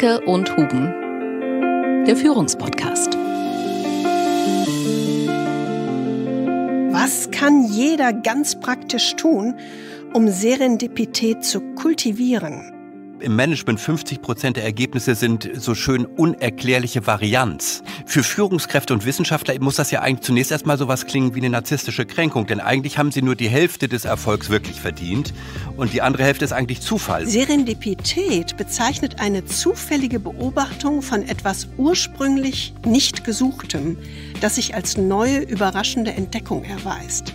Hanke und Huben, der Führungspodcast. Was kann jeder ganz praktisch tun, um Serendipität zu kultivieren? im Management 50 Prozent der Ergebnisse sind so schön unerklärliche Varianz. Für Führungskräfte und Wissenschaftler muss das ja eigentlich zunächst erstmal sowas klingen wie eine narzisstische Kränkung, denn eigentlich haben sie nur die Hälfte des Erfolgs wirklich verdient und die andere Hälfte ist eigentlich Zufall. Serendipität bezeichnet eine zufällige Beobachtung von etwas ursprünglich nicht Gesuchtem, das sich als neue überraschende Entdeckung erweist.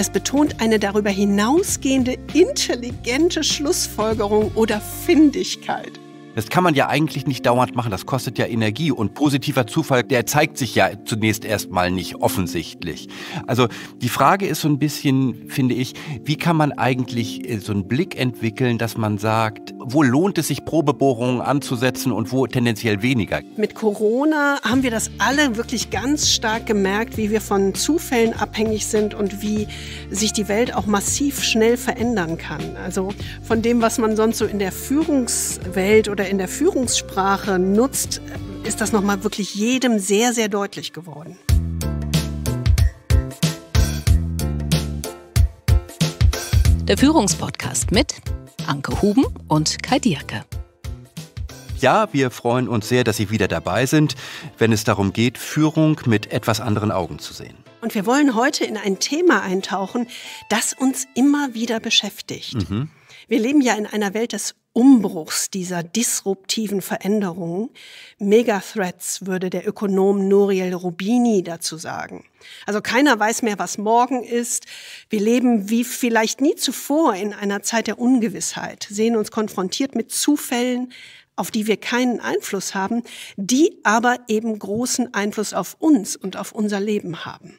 Es betont eine darüber hinausgehende intelligente Schlussfolgerung oder Findigkeit. Das kann man ja eigentlich nicht dauernd machen, das kostet ja Energie und positiver Zufall, der zeigt sich ja zunächst erstmal nicht offensichtlich. Also die Frage ist so ein bisschen, finde ich, wie kann man eigentlich äh, so einen Blick entwickeln, dass man sagt, wo lohnt es sich, Probebohrungen anzusetzen und wo tendenziell weniger? Mit Corona haben wir das alle wirklich ganz stark gemerkt, wie wir von Zufällen abhängig sind und wie sich die Welt auch massiv schnell verändern kann. Also von dem, was man sonst so in der Führungswelt oder in der Führungssprache nutzt, ist das nochmal wirklich jedem sehr, sehr deutlich geworden. Der Führungspodcast mit Anke Huben und Kai Dierke. Ja, wir freuen uns sehr, dass Sie wieder dabei sind, wenn es darum geht, Führung mit etwas anderen Augen zu sehen. Und wir wollen heute in ein Thema eintauchen, das uns immer wieder beschäftigt. Mhm. Wir leben ja in einer Welt des Umbruchs, dieser disruptiven Veränderungen, Megathreats, würde der Ökonom Nouriel Rubini dazu sagen. Also keiner weiß mehr, was morgen ist. Wir leben wie vielleicht nie zuvor in einer Zeit der Ungewissheit, sehen uns konfrontiert mit Zufällen, auf die wir keinen Einfluss haben, die aber eben großen Einfluss auf uns und auf unser Leben haben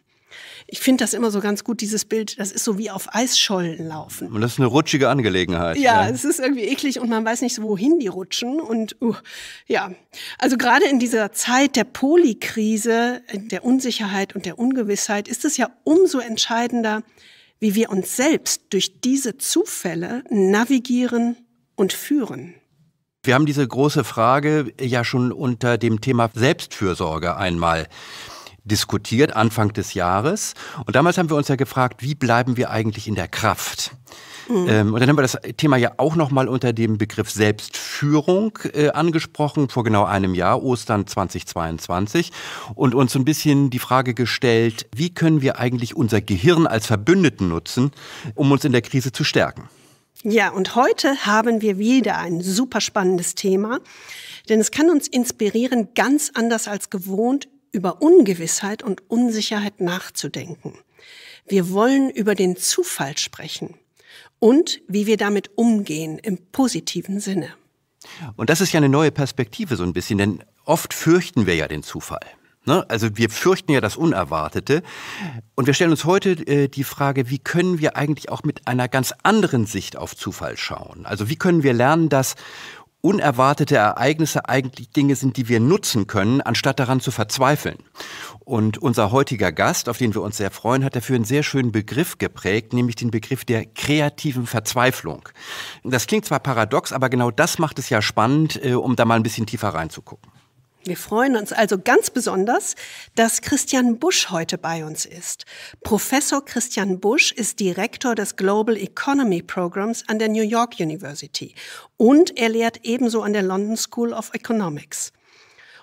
ich finde das immer so ganz gut, dieses Bild, das ist so wie auf Eisschollen laufen. Und das ist eine rutschige Angelegenheit. Ja, ja. es ist irgendwie eklig und man weiß nicht, so, wohin die rutschen. Und uh, ja, also gerade in dieser Zeit der Polikrise, der Unsicherheit und der Ungewissheit ist es ja umso entscheidender, wie wir uns selbst durch diese Zufälle navigieren und führen. Wir haben diese große Frage ja schon unter dem Thema Selbstfürsorge einmal diskutiert, Anfang des Jahres. Und damals haben wir uns ja gefragt, wie bleiben wir eigentlich in der Kraft? Mhm. Ähm, und dann haben wir das Thema ja auch nochmal unter dem Begriff Selbstführung äh, angesprochen, vor genau einem Jahr, Ostern 2022, und uns ein bisschen die Frage gestellt, wie können wir eigentlich unser Gehirn als Verbündeten nutzen, um uns in der Krise zu stärken? Ja, und heute haben wir wieder ein super spannendes Thema, denn es kann uns inspirieren, ganz anders als gewohnt über Ungewissheit und Unsicherheit nachzudenken. Wir wollen über den Zufall sprechen und wie wir damit umgehen im positiven Sinne. Und das ist ja eine neue Perspektive so ein bisschen, denn oft fürchten wir ja den Zufall. Ne? Also wir fürchten ja das Unerwartete. Und wir stellen uns heute äh, die Frage, wie können wir eigentlich auch mit einer ganz anderen Sicht auf Zufall schauen? Also wie können wir lernen, dass unerwartete Ereignisse eigentlich Dinge sind, die wir nutzen können, anstatt daran zu verzweifeln. Und unser heutiger Gast, auf den wir uns sehr freuen, hat dafür einen sehr schönen Begriff geprägt, nämlich den Begriff der kreativen Verzweiflung. Das klingt zwar paradox, aber genau das macht es ja spannend, äh, um da mal ein bisschen tiefer reinzugucken. Wir freuen uns also ganz besonders, dass Christian Busch heute bei uns ist. Professor Christian Busch ist Direktor des Global Economy Programs an der New York University und er lehrt ebenso an der London School of Economics.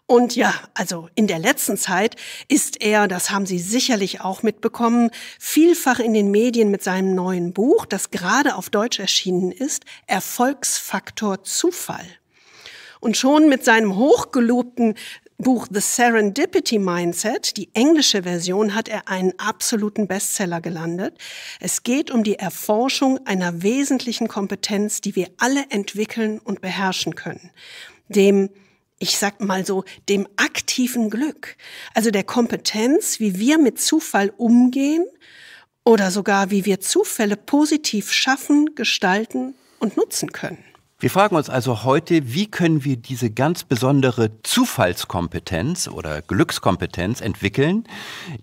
Und ja, also in der letzten Zeit ist er, das haben Sie sicherlich auch mitbekommen, vielfach in den Medien mit seinem neuen Buch, das gerade auf Deutsch erschienen ist, Erfolgsfaktor Zufall. Und schon mit seinem hochgelobten Buch The Serendipity Mindset, die englische Version, hat er einen absoluten Bestseller gelandet. Es geht um die Erforschung einer wesentlichen Kompetenz, die wir alle entwickeln und beherrschen können. Dem ich sag mal so, dem aktiven Glück, also der Kompetenz, wie wir mit Zufall umgehen oder sogar wie wir Zufälle positiv schaffen, gestalten und nutzen können. Wir fragen uns also heute, wie können wir diese ganz besondere Zufallskompetenz oder Glückskompetenz entwickeln,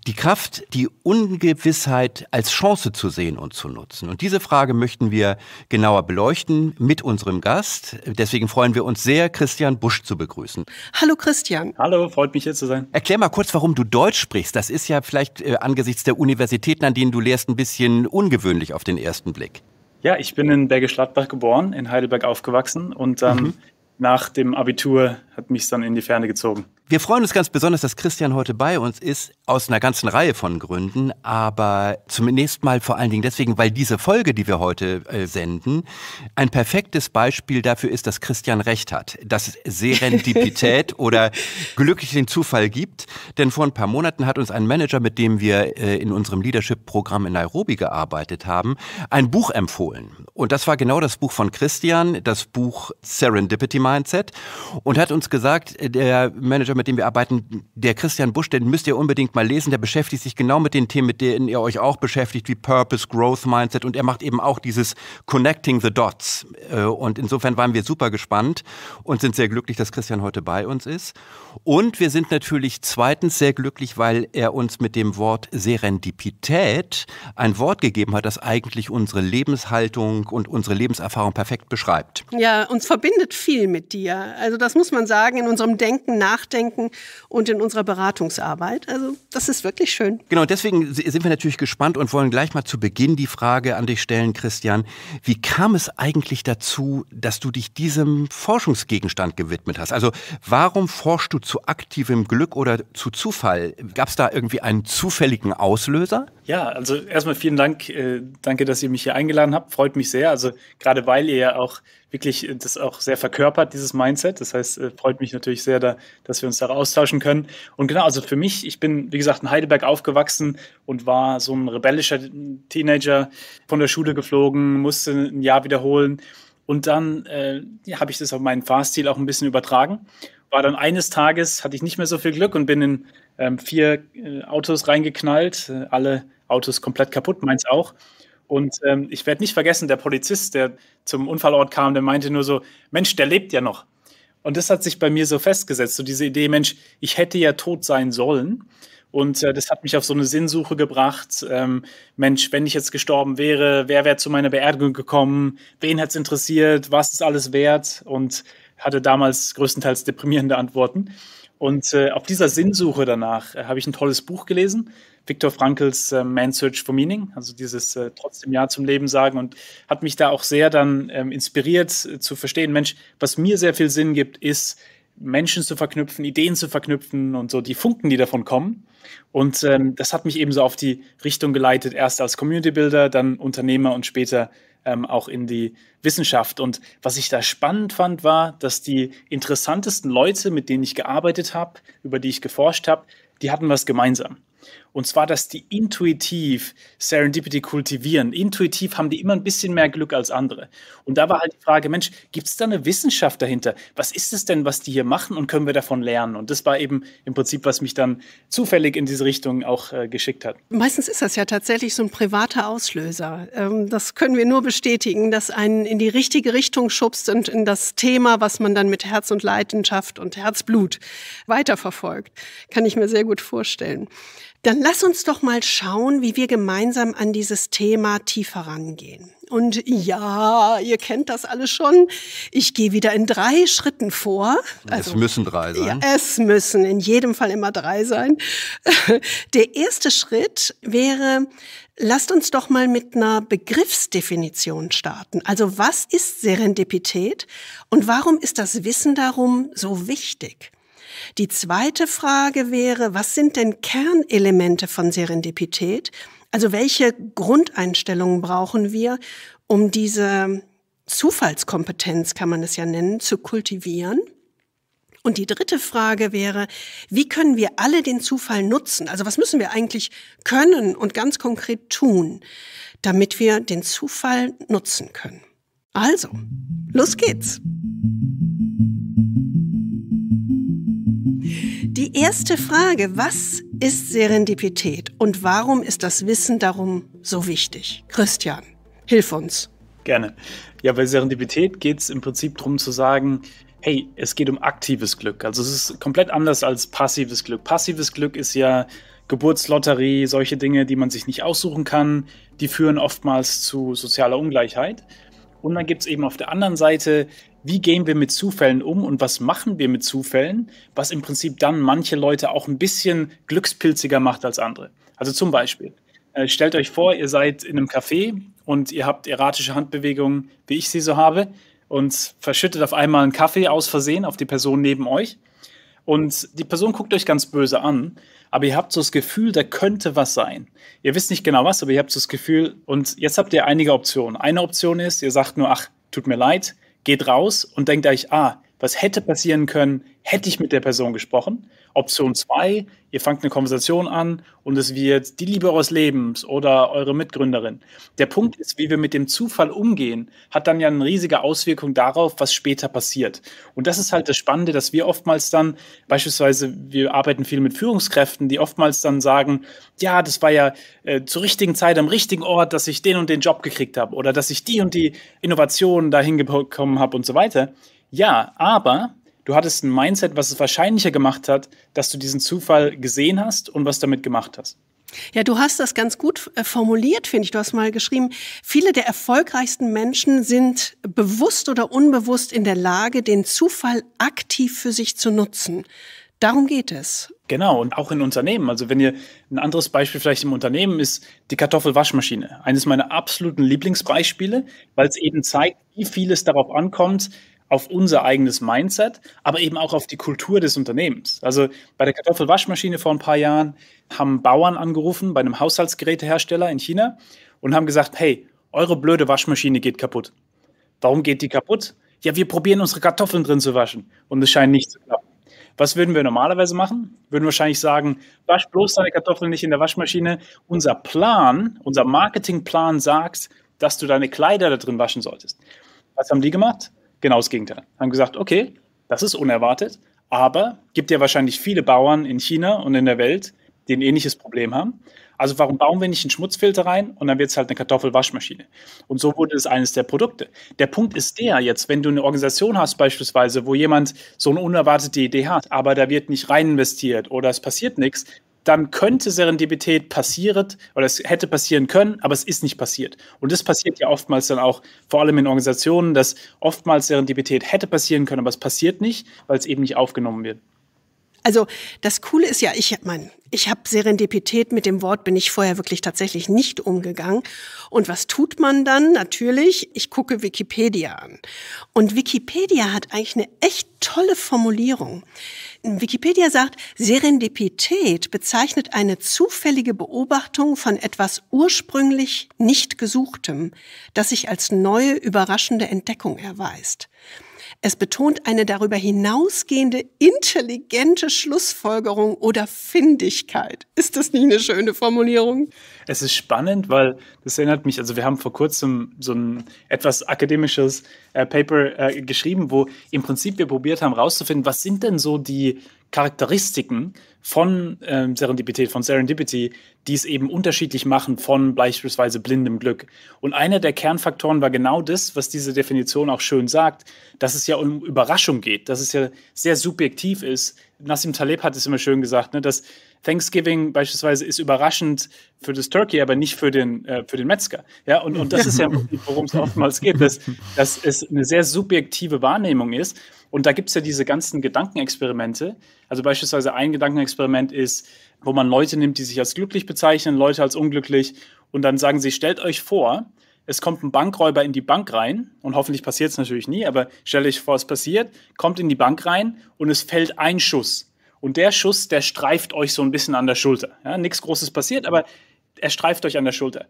die Kraft, die Ungewissheit als Chance zu sehen und zu nutzen. Und diese Frage möchten wir genauer beleuchten mit unserem Gast. Deswegen freuen wir uns sehr, Christian Busch zu begrüßen. Hallo Christian. Hallo, freut mich hier zu sein. Erklär mal kurz, warum du Deutsch sprichst. Das ist ja vielleicht äh, angesichts der Universitäten, an denen du lehrst, ein bisschen ungewöhnlich auf den ersten Blick. Ja, ich bin in Bergisch Gladbach geboren, in Heidelberg aufgewachsen und dann ähm, mhm. nach dem Abitur hat mich dann in die Ferne gezogen. Wir freuen uns ganz besonders, dass Christian heute bei uns ist, aus einer ganzen Reihe von Gründen, aber zunächst mal vor allen Dingen deswegen, weil diese Folge, die wir heute äh, senden, ein perfektes Beispiel dafür ist, dass Christian recht hat, dass Serendipität oder glücklich den Zufall gibt. Denn vor ein paar Monaten hat uns ein Manager, mit dem wir äh, in unserem Leadership-Programm in Nairobi gearbeitet haben, ein Buch empfohlen. Und das war genau das Buch von Christian, das Buch Serendipity Mindset und hat uns uns gesagt, äh, der Manager, mit dem wir arbeiten, der Christian Busch, den müsst ihr unbedingt mal lesen. Der beschäftigt sich genau mit den Themen, mit denen ihr euch auch beschäftigt, wie Purpose, Growth Mindset. Und er macht eben auch dieses Connecting the Dots. Äh, und insofern waren wir super gespannt und sind sehr glücklich, dass Christian heute bei uns ist. Und wir sind natürlich zweitens sehr glücklich, weil er uns mit dem Wort Serendipität ein Wort gegeben hat, das eigentlich unsere Lebenshaltung und unsere Lebenserfahrung perfekt beschreibt. Ja, uns verbindet viel mit dir. Also das muss man sagen sagen, in unserem Denken, Nachdenken und in unserer Beratungsarbeit. Also das ist wirklich schön. Genau, deswegen sind wir natürlich gespannt und wollen gleich mal zu Beginn die Frage an dich stellen, Christian. Wie kam es eigentlich dazu, dass du dich diesem Forschungsgegenstand gewidmet hast? Also warum forschst du zu aktivem Glück oder zu Zufall? Gab es da irgendwie einen zufälligen Auslöser? Ja, also erstmal vielen Dank. Äh, danke, dass ihr mich hier eingeladen habt. Freut mich sehr. Also gerade weil ihr ja auch wirklich äh, das auch sehr verkörpert, dieses Mindset. Das heißt, äh, freut mich natürlich sehr, da, dass wir uns da austauschen können. Und genau, also für mich, ich bin, wie gesagt, in Heidelberg aufgewachsen und war so ein rebellischer Teenager, von der Schule geflogen, musste ein Jahr wiederholen. Und dann äh, ja, habe ich das auf meinen Fahrstil auch ein bisschen übertragen. War dann eines Tages, hatte ich nicht mehr so viel Glück und bin in ähm, vier äh, Autos reingeknallt, äh, alle Autos komplett kaputt, meins auch. Und ähm, ich werde nicht vergessen, der Polizist, der zum Unfallort kam, der meinte nur so, Mensch, der lebt ja noch. Und das hat sich bei mir so festgesetzt, so diese Idee, Mensch, ich hätte ja tot sein sollen. Und äh, das hat mich auf so eine Sinnsuche gebracht. Ähm, Mensch, wenn ich jetzt gestorben wäre, wer wäre zu meiner Beerdigung gekommen? Wen hat es interessiert? Was ist alles wert? Und hatte damals größtenteils deprimierende Antworten. Und äh, auf dieser Sinnsuche danach äh, habe ich ein tolles Buch gelesen, Viktor Frankls äh, Man's Search for Meaning, also dieses äh, trotzdem Ja zum Leben sagen und hat mich da auch sehr dann ähm, inspiriert äh, zu verstehen, Mensch, was mir sehr viel Sinn gibt, ist, Menschen zu verknüpfen, Ideen zu verknüpfen und so die Funken, die davon kommen. Und ähm, das hat mich eben so auf die Richtung geleitet, erst als Community Builder, dann Unternehmer und später ähm, auch in die Wissenschaft. Und was ich da spannend fand, war, dass die interessantesten Leute, mit denen ich gearbeitet habe, über die ich geforscht habe, die hatten was gemeinsam. Und zwar, dass die intuitiv Serendipity kultivieren. Intuitiv haben die immer ein bisschen mehr Glück als andere. Und da war halt die Frage, Mensch, gibt es da eine Wissenschaft dahinter? Was ist es denn, was die hier machen und können wir davon lernen? Und das war eben im Prinzip, was mich dann zufällig in diese Richtung auch äh, geschickt hat. Meistens ist das ja tatsächlich so ein privater Auslöser. Ähm, das können wir nur bestätigen, dass einen in die richtige Richtung schubst und in das Thema, was man dann mit Herz und Leidenschaft und Herzblut weiterverfolgt. Kann ich mir sehr gut vorstellen. Dann lass uns doch mal schauen, wie wir gemeinsam an dieses Thema tiefer rangehen. Und ja, ihr kennt das alle schon. Ich gehe wieder in drei Schritten vor. Also, es müssen drei sein. Ja, es müssen in jedem Fall immer drei sein. Der erste Schritt wäre, lasst uns doch mal mit einer Begriffsdefinition starten. Also was ist Serendipität und warum ist das Wissen darum so wichtig? Die zweite Frage wäre, was sind denn Kernelemente von Serendipität? Also welche Grundeinstellungen brauchen wir, um diese Zufallskompetenz, kann man es ja nennen, zu kultivieren? Und die dritte Frage wäre, wie können wir alle den Zufall nutzen? Also was müssen wir eigentlich können und ganz konkret tun, damit wir den Zufall nutzen können? Also, los geht's! Die erste Frage, was ist Serendipität und warum ist das Wissen darum so wichtig? Christian, hilf uns. Gerne. Ja, bei Serendipität geht es im Prinzip darum zu sagen, hey, es geht um aktives Glück. Also es ist komplett anders als passives Glück. Passives Glück ist ja Geburtslotterie, solche Dinge, die man sich nicht aussuchen kann, die führen oftmals zu sozialer Ungleichheit. Und dann gibt es eben auf der anderen Seite wie gehen wir mit Zufällen um und was machen wir mit Zufällen, was im Prinzip dann manche Leute auch ein bisschen glückspilziger macht als andere. Also zum Beispiel, äh, stellt euch vor, ihr seid in einem Café und ihr habt erratische Handbewegungen, wie ich sie so habe, und verschüttet auf einmal einen Kaffee aus Versehen auf die Person neben euch. Und die Person guckt euch ganz böse an, aber ihr habt so das Gefühl, da könnte was sein. Ihr wisst nicht genau was, aber ihr habt so das Gefühl, und jetzt habt ihr einige Optionen. Eine Option ist, ihr sagt nur, ach, tut mir leid, geht raus und denkt euch, ah, was hätte passieren können, hätte ich mit der Person gesprochen Option 2, ihr fangt eine Konversation an und es wird die Liebe eures Lebens oder eure Mitgründerin. Der Punkt ist, wie wir mit dem Zufall umgehen, hat dann ja eine riesige Auswirkung darauf, was später passiert. Und das ist halt das Spannende, dass wir oftmals dann, beispielsweise, wir arbeiten viel mit Führungskräften, die oftmals dann sagen, ja, das war ja äh, zur richtigen Zeit am richtigen Ort, dass ich den und den Job gekriegt habe oder dass ich die und die Innovationen dahin bekommen habe und so weiter. Ja, aber du hattest ein Mindset, was es wahrscheinlicher gemacht hat, dass du diesen Zufall gesehen hast und was damit gemacht hast. Ja, du hast das ganz gut äh, formuliert, finde ich. Du hast mal geschrieben, viele der erfolgreichsten Menschen sind bewusst oder unbewusst in der Lage, den Zufall aktiv für sich zu nutzen. Darum geht es. Genau, und auch in Unternehmen. Also wenn ihr ein anderes Beispiel vielleicht im Unternehmen ist, die Kartoffelwaschmaschine. Eines meiner absoluten Lieblingsbeispiele, weil es eben zeigt, wie viel es darauf ankommt, auf unser eigenes Mindset, aber eben auch auf die Kultur des Unternehmens. Also bei der Kartoffelwaschmaschine vor ein paar Jahren haben Bauern angerufen bei einem Haushaltsgerätehersteller in China und haben gesagt, hey, eure blöde Waschmaschine geht kaputt. Warum geht die kaputt? Ja, wir probieren unsere Kartoffeln drin zu waschen und es scheint nicht zu klappen. Was würden wir normalerweise machen? Würden wahrscheinlich sagen, wasch bloß deine Kartoffeln nicht in der Waschmaschine. Unser Plan, unser Marketingplan sagt, dass du deine Kleider da drin waschen solltest. Was haben die gemacht? genau das Gegenteil. Haben gesagt, okay, das ist unerwartet, aber gibt ja wahrscheinlich viele Bauern in China und in der Welt, die ein ähnliches Problem haben. Also warum bauen wir nicht einen Schmutzfilter rein und dann wird es halt eine Kartoffelwaschmaschine? Und so wurde es eines der Produkte. Der Punkt ist der jetzt, wenn du eine Organisation hast beispielsweise, wo jemand so eine unerwartete Idee hat, aber da wird nicht rein investiert oder es passiert nichts, dann könnte Serendipität passiert oder es hätte passieren können, aber es ist nicht passiert. Und das passiert ja oftmals dann auch, vor allem in Organisationen, dass oftmals Serendipität hätte passieren können, aber es passiert nicht, weil es eben nicht aufgenommen wird. Also das Coole ist ja, ich meine, ich habe Serendipität mit dem Wort bin ich vorher wirklich tatsächlich nicht umgegangen. Und was tut man dann? Natürlich, ich gucke Wikipedia an. Und Wikipedia hat eigentlich eine echt tolle Formulierung. Wikipedia sagt, Serendipität bezeichnet eine zufällige Beobachtung von etwas ursprünglich nicht Gesuchtem, das sich als neue überraschende Entdeckung erweist. Es betont eine darüber hinausgehende intelligente Schlussfolgerung oder Findigkeit. Ist das nicht eine schöne Formulierung? Es ist spannend, weil das erinnert mich, also wir haben vor kurzem so ein etwas akademisches äh, Paper äh, geschrieben, wo im Prinzip wir probiert haben herauszufinden, was sind denn so die Charakteristiken von ähm, Serendipität, von Serendipity, die es eben unterschiedlich machen von beispielsweise blindem Glück. Und einer der Kernfaktoren war genau das, was diese Definition auch schön sagt, dass es ja um Überraschung geht, dass es ja sehr subjektiv ist. Nassim Taleb hat es immer schön gesagt, ne, dass Thanksgiving beispielsweise ist überraschend für das Turkey, aber nicht für den, äh, für den Metzger. Ja, und, und das ist ja, worum es oftmals geht, dass, dass es eine sehr subjektive Wahrnehmung ist. Und da gibt es ja diese ganzen Gedankenexperimente. Also beispielsweise ein Gedankenexperiment ist, wo man Leute nimmt, die sich als glücklich bezeichnen, Leute als unglücklich und dann sagen sie, stellt euch vor, es kommt ein Bankräuber in die Bank rein und hoffentlich passiert es natürlich nie, aber stellt euch vor, es passiert, kommt in die Bank rein und es fällt ein Schuss und der Schuss, der streift euch so ein bisschen an der Schulter. Ja, nichts Großes passiert, aber er streift euch an der Schulter.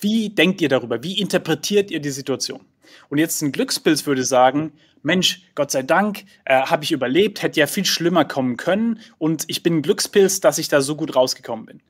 Wie denkt ihr darüber? Wie interpretiert ihr die Situation? Und jetzt ein Glückspilz würde sagen, Mensch, Gott sei Dank, äh, habe ich überlebt, hätte ja viel schlimmer kommen können und ich bin ein Glückspilz, dass ich da so gut rausgekommen bin.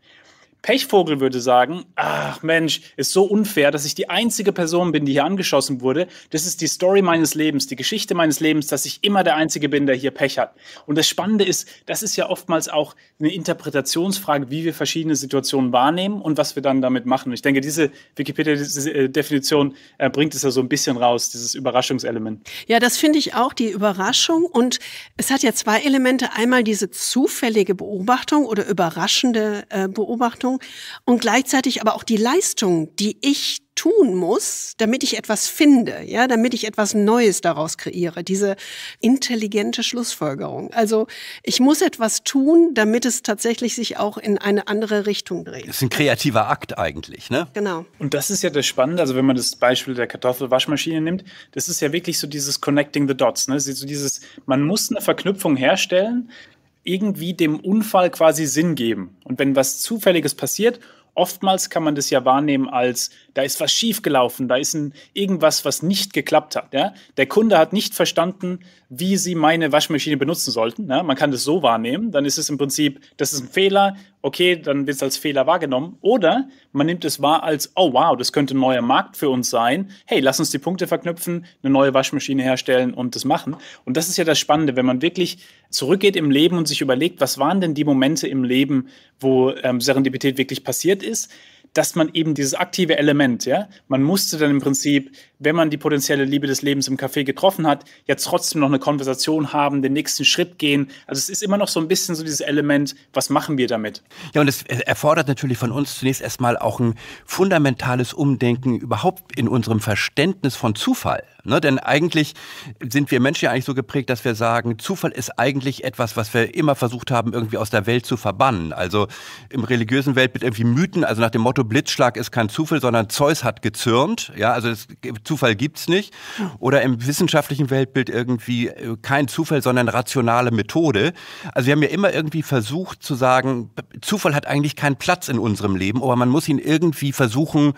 Pechvogel würde sagen, ach Mensch, ist so unfair, dass ich die einzige Person bin, die hier angeschossen wurde. Das ist die Story meines Lebens, die Geschichte meines Lebens, dass ich immer der Einzige bin, der hier Pech hat. Und das Spannende ist, das ist ja oftmals auch eine Interpretationsfrage, wie wir verschiedene Situationen wahrnehmen und was wir dann damit machen. ich denke, diese Wikipedia-Definition äh, bringt es ja so ein bisschen raus, dieses Überraschungselement. Ja, das finde ich auch, die Überraschung. Und es hat ja zwei Elemente. Einmal diese zufällige Beobachtung oder überraschende äh, Beobachtung Verantwortung und gleichzeitig aber auch die Leistung, die ich tun muss, damit ich etwas finde, ja, damit ich etwas Neues daraus kreiere, diese intelligente Schlussfolgerung. Also ich muss etwas tun, damit es tatsächlich sich auch in eine andere Richtung dreht. Das ist ein kreativer Akt eigentlich, ne? Genau. Und das ist ja das Spannende, also wenn man das Beispiel der Kartoffelwaschmaschine nimmt, das ist ja wirklich so dieses Connecting the Dots, ne? So dieses, man muss eine Verknüpfung herstellen, irgendwie dem Unfall quasi Sinn geben. Und wenn was Zufälliges passiert, oftmals kann man das ja wahrnehmen als, da ist was schiefgelaufen, da ist ein, irgendwas, was nicht geklappt hat. Ja? Der Kunde hat nicht verstanden, wie sie meine Waschmaschine benutzen sollten. Ne? Man kann das so wahrnehmen, dann ist es im Prinzip, das ist ein Fehler, okay, dann wird es als Fehler wahrgenommen. Oder man nimmt es wahr als, oh wow, das könnte ein neuer Markt für uns sein. Hey, lass uns die Punkte verknüpfen, eine neue Waschmaschine herstellen und das machen. Und das ist ja das Spannende, wenn man wirklich zurückgeht im Leben und sich überlegt, was waren denn die Momente im Leben, wo ähm, Serendipität wirklich passiert ist dass man eben dieses aktive Element, ja, man musste dann im Prinzip wenn man die potenzielle Liebe des Lebens im Café getroffen hat, ja trotzdem noch eine Konversation haben, den nächsten Schritt gehen. Also es ist immer noch so ein bisschen so dieses Element, was machen wir damit? Ja, und es erfordert natürlich von uns zunächst erstmal auch ein fundamentales Umdenken überhaupt in unserem Verständnis von Zufall. Ne? Denn eigentlich sind wir Menschen ja eigentlich so geprägt, dass wir sagen, Zufall ist eigentlich etwas, was wir immer versucht haben, irgendwie aus der Welt zu verbannen. Also im religiösen Welt mit irgendwie Mythen, also nach dem Motto Blitzschlag ist kein Zufall, sondern Zeus hat gezürnt. Ja, also es gibt Zufall gibt es nicht. Oder im wissenschaftlichen Weltbild irgendwie äh, kein Zufall, sondern rationale Methode. Also wir haben ja immer irgendwie versucht zu sagen, Zufall hat eigentlich keinen Platz in unserem Leben, aber man muss ihn irgendwie versuchen,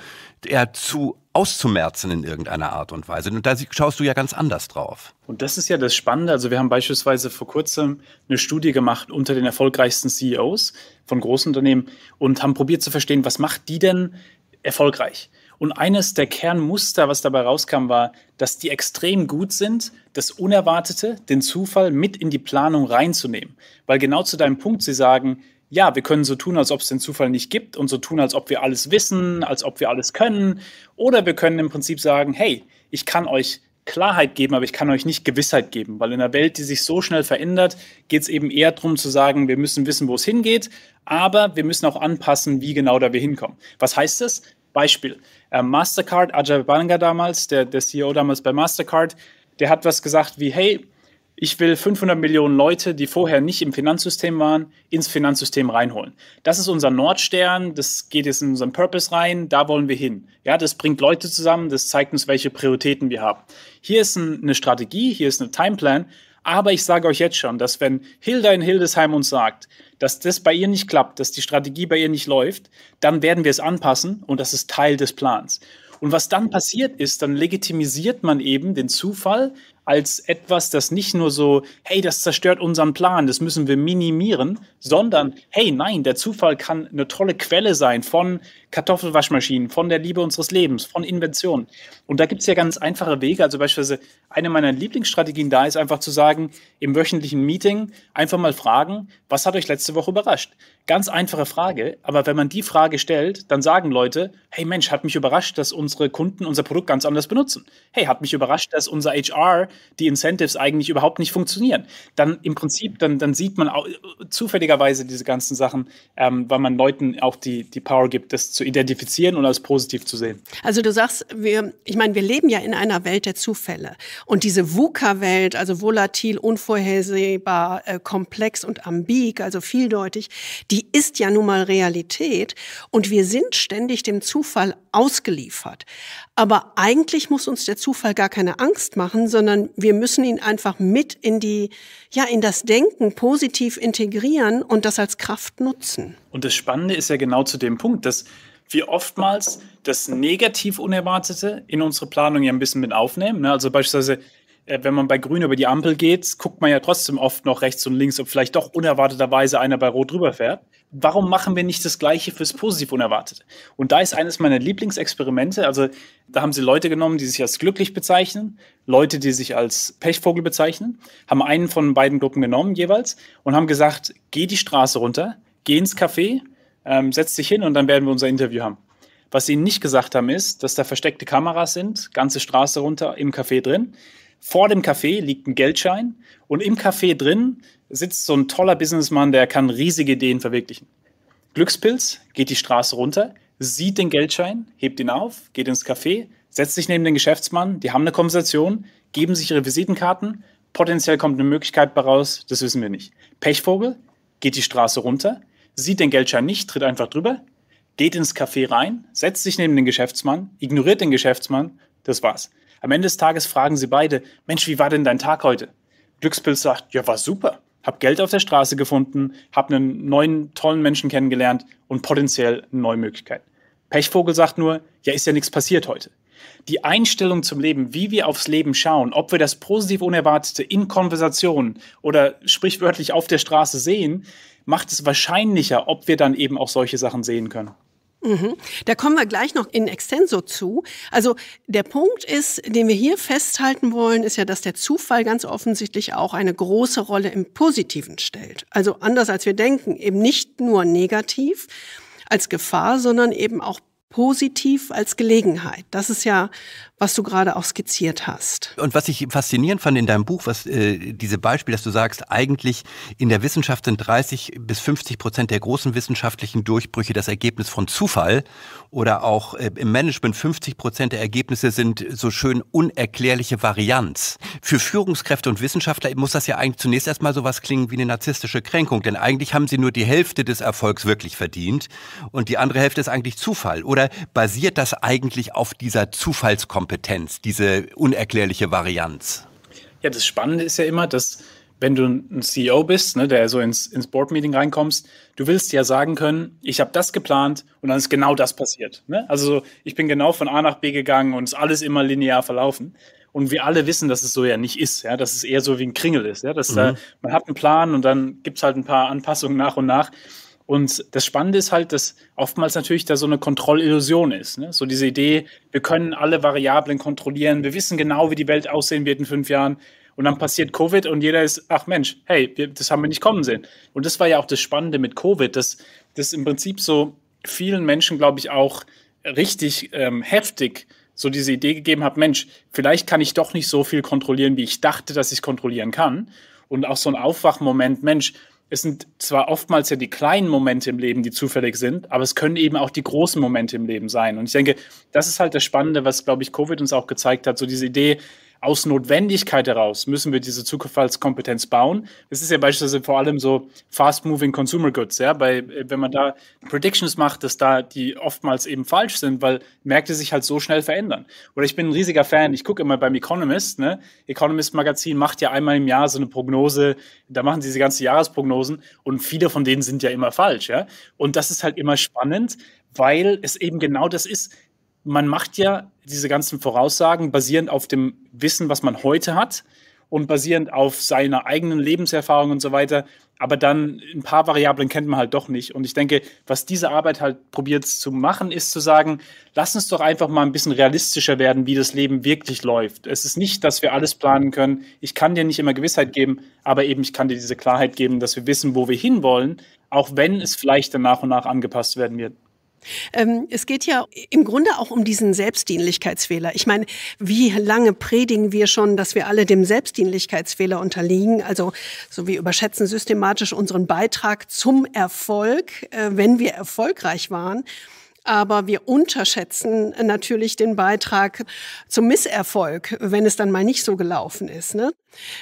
er zu auszumerzen in irgendeiner Art und Weise. Und da schaust du ja ganz anders drauf. Und das ist ja das Spannende. Also wir haben beispielsweise vor kurzem eine Studie gemacht unter den erfolgreichsten CEOs von großen Unternehmen und haben probiert zu verstehen, was macht die denn erfolgreich? Und eines der Kernmuster, was dabei rauskam, war, dass die extrem gut sind, das Unerwartete, den Zufall mit in die Planung reinzunehmen. Weil genau zu deinem Punkt, sie sagen, ja, wir können so tun, als ob es den Zufall nicht gibt und so tun, als ob wir alles wissen, als ob wir alles können. Oder wir können im Prinzip sagen, hey, ich kann euch Klarheit geben, aber ich kann euch nicht Gewissheit geben, weil in einer Welt, die sich so schnell verändert, geht es eben eher darum zu sagen, wir müssen wissen, wo es hingeht, aber wir müssen auch anpassen, wie genau da wir hinkommen. Was heißt das? Beispiel. Ähm, Mastercard, Ajay Banga damals, der, der CEO damals bei Mastercard, der hat was gesagt wie, hey, ich will 500 Millionen Leute, die vorher nicht im Finanzsystem waren, ins Finanzsystem reinholen. Das ist unser Nordstern, das geht jetzt in unseren Purpose rein, da wollen wir hin. Ja, das bringt Leute zusammen, das zeigt uns, welche Prioritäten wir haben. Hier ist ein, eine Strategie, hier ist ein Timeplan, aber ich sage euch jetzt schon, dass wenn Hilda in Hildesheim uns sagt, dass das bei ihr nicht klappt, dass die Strategie bei ihr nicht läuft, dann werden wir es anpassen und das ist Teil des Plans. Und was dann passiert ist, dann legitimisiert man eben den Zufall als etwas, das nicht nur so, hey, das zerstört unseren Plan, das müssen wir minimieren, sondern, hey, nein, der Zufall kann eine tolle Quelle sein von Kartoffelwaschmaschinen, von der Liebe unseres Lebens, von Inventionen. Und da gibt es ja ganz einfache Wege. Also beispielsweise eine meiner Lieblingsstrategien da ist einfach zu sagen, im wöchentlichen Meeting einfach mal fragen, was hat euch letzte Woche überrascht? Ganz einfache Frage, aber wenn man die Frage stellt, dann sagen Leute, hey Mensch, hat mich überrascht, dass unsere Kunden unser Produkt ganz anders benutzen. Hey, hat mich überrascht, dass unser HR, die Incentives eigentlich überhaupt nicht funktionieren. Dann im Prinzip, dann, dann sieht man auch, zufälligerweise diese ganzen Sachen, ähm, weil man Leuten auch die, die Power gibt, das zu zu identifizieren und als positiv zu sehen. Also du sagst, wir, ich meine, wir leben ja in einer Welt der Zufälle. Und diese VUCA-Welt, also volatil, unvorhersehbar, äh, komplex und ambig, also vieldeutig, die ist ja nun mal Realität. Und wir sind ständig dem Zufall ausgeliefert. Aber eigentlich muss uns der Zufall gar keine Angst machen, sondern wir müssen ihn einfach mit in die, ja, in das Denken positiv integrieren und das als Kraft nutzen. Und das Spannende ist ja genau zu dem Punkt, dass wir oftmals das negativ Unerwartete in unsere Planung ja ein bisschen mit aufnehmen. Ne? Also beispielsweise, äh, wenn man bei Grün über die Ampel geht, guckt man ja trotzdem oft noch rechts und links, ob vielleicht doch unerwarteterweise einer bei Rot rüberfährt. Warum machen wir nicht das Gleiche fürs Positiv Unerwartete? Und da ist eines meiner Lieblingsexperimente. Also da haben sie Leute genommen, die sich als glücklich bezeichnen, Leute, die sich als Pechvogel bezeichnen, haben einen von beiden Gruppen genommen jeweils und haben gesagt, geh die Straße runter, geh ins Café, ähm, setzt sich hin und dann werden wir unser Interview haben. Was sie ihnen nicht gesagt haben, ist, dass da versteckte Kameras sind, ganze Straße runter, im Café drin. Vor dem Café liegt ein Geldschein und im Café drin sitzt so ein toller Businessmann, der kann riesige Ideen verwirklichen. Glückspilz geht die Straße runter, sieht den Geldschein, hebt ihn auf, geht ins Café, setzt sich neben den Geschäftsmann, die haben eine Konversation, geben sich ihre Visitenkarten, potenziell kommt eine Möglichkeit daraus, das wissen wir nicht. Pechvogel geht die Straße runter, sieht den Geldschein nicht, tritt einfach drüber, geht ins Café rein, setzt sich neben den Geschäftsmann, ignoriert den Geschäftsmann, das war's. Am Ende des Tages fragen sie beide, Mensch, wie war denn dein Tag heute? Glückspilz sagt, ja, war super. Hab Geld auf der Straße gefunden, hab einen neuen, tollen Menschen kennengelernt und potenziell eine neue Möglichkeit. Pechvogel sagt nur, ja, ist ja nichts passiert heute. Die Einstellung zum Leben, wie wir aufs Leben schauen, ob wir das positiv Unerwartete in Konversationen oder sprichwörtlich auf der Straße sehen, macht es wahrscheinlicher, ob wir dann eben auch solche Sachen sehen können. Mhm. Da kommen wir gleich noch in extenso zu. Also der Punkt ist, den wir hier festhalten wollen, ist ja, dass der Zufall ganz offensichtlich auch eine große Rolle im Positiven stellt. Also anders als wir denken, eben nicht nur negativ als Gefahr, sondern eben auch positiv als Gelegenheit. Das ist ja, was du gerade auch skizziert hast. Und was ich faszinierend fand in deinem Buch, was äh, diese Beispiele, dass du sagst, eigentlich in der Wissenschaft sind 30 bis 50 Prozent der großen wissenschaftlichen Durchbrüche das Ergebnis von Zufall oder auch äh, im Management 50 Prozent der Ergebnisse sind so schön unerklärliche Varianz. Für Führungskräfte und Wissenschaftler muss das ja eigentlich zunächst erstmal sowas klingen wie eine narzisstische Kränkung, denn eigentlich haben sie nur die Hälfte des Erfolgs wirklich verdient und die andere Hälfte ist eigentlich Zufall, oder? Oder basiert das eigentlich auf dieser Zufallskompetenz, diese unerklärliche Varianz? Ja, das Spannende ist ja immer, dass wenn du ein CEO bist, ne, der so ins, ins Board-Meeting reinkommst, du willst ja sagen können, ich habe das geplant und dann ist genau das passiert. Ne? Also ich bin genau von A nach B gegangen und ist alles immer linear verlaufen. Und wir alle wissen, dass es so ja nicht ist, ja, dass es eher so wie ein Kringel ist, ja, dass mhm. da, man hat einen Plan und dann gibt es halt ein paar Anpassungen nach und nach. Und das Spannende ist halt, dass oftmals natürlich da so eine Kontrollillusion ist. Ne? So diese Idee, wir können alle Variablen kontrollieren, wir wissen genau, wie die Welt aussehen wird in fünf Jahren. Und dann passiert Covid und jeder ist, ach Mensch, hey, wir, das haben wir nicht kommen sehen. Und das war ja auch das Spannende mit Covid, dass das im Prinzip so vielen Menschen, glaube ich, auch richtig ähm, heftig so diese Idee gegeben hat, Mensch, vielleicht kann ich doch nicht so viel kontrollieren, wie ich dachte, dass ich kontrollieren kann. Und auch so ein Aufwachmoment, Mensch, es sind zwar oftmals ja die kleinen Momente im Leben, die zufällig sind, aber es können eben auch die großen Momente im Leben sein. Und ich denke, das ist halt das Spannende, was, glaube ich, Covid uns auch gezeigt hat, so diese Idee, aus Notwendigkeit heraus müssen wir diese Zugfallskompetenz bauen. Das ist ja beispielsweise vor allem so fast-moving Consumer Goods, ja, bei, äh, wenn man da Predictions macht, dass da die oftmals eben falsch sind, weil Märkte sich halt so schnell verändern. Oder ich bin ein riesiger Fan, ich gucke immer beim Economist, ne? Economist Magazin macht ja einmal im Jahr so eine Prognose, da machen sie diese ganzen Jahresprognosen und viele von denen sind ja immer falsch, ja. Und das ist halt immer spannend, weil es eben genau das ist man macht ja diese ganzen Voraussagen basierend auf dem Wissen, was man heute hat und basierend auf seiner eigenen Lebenserfahrung und so weiter. Aber dann ein paar Variablen kennt man halt doch nicht. Und ich denke, was diese Arbeit halt probiert zu machen, ist zu sagen, lass uns doch einfach mal ein bisschen realistischer werden, wie das Leben wirklich läuft. Es ist nicht, dass wir alles planen können. Ich kann dir nicht immer Gewissheit geben, aber eben ich kann dir diese Klarheit geben, dass wir wissen, wo wir hinwollen, auch wenn es vielleicht dann nach und nach angepasst werden wird. Ähm, es geht ja im Grunde auch um diesen Selbstdienlichkeitsfehler. Ich meine, wie lange predigen wir schon, dass wir alle dem Selbstdienlichkeitsfehler unterliegen? Also, so wir überschätzen systematisch unseren Beitrag zum Erfolg, äh, wenn wir erfolgreich waren aber wir unterschätzen natürlich den Beitrag zum Misserfolg, wenn es dann mal nicht so gelaufen ist. Ne?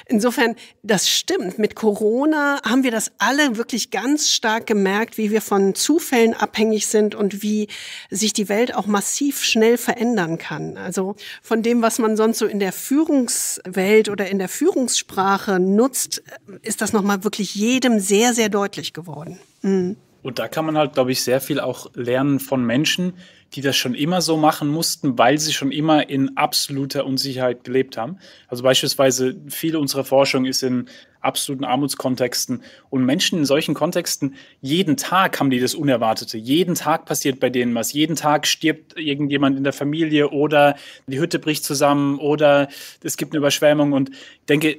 Insofern, das stimmt. Mit Corona haben wir das alle wirklich ganz stark gemerkt, wie wir von Zufällen abhängig sind und wie sich die Welt auch massiv schnell verändern kann. Also von dem, was man sonst so in der Führungswelt oder in der Führungssprache nutzt, ist das nochmal wirklich jedem sehr, sehr deutlich geworden. Mhm. Und da kann man halt, glaube ich, sehr viel auch lernen von Menschen, die das schon immer so machen mussten, weil sie schon immer in absoluter Unsicherheit gelebt haben. Also beispielsweise viel unserer Forschung ist in absoluten Armutskontexten. Und Menschen in solchen Kontexten, jeden Tag haben die das Unerwartete. Jeden Tag passiert bei denen was. Jeden Tag stirbt irgendjemand in der Familie oder die Hütte bricht zusammen oder es gibt eine Überschwemmung. Und ich denke,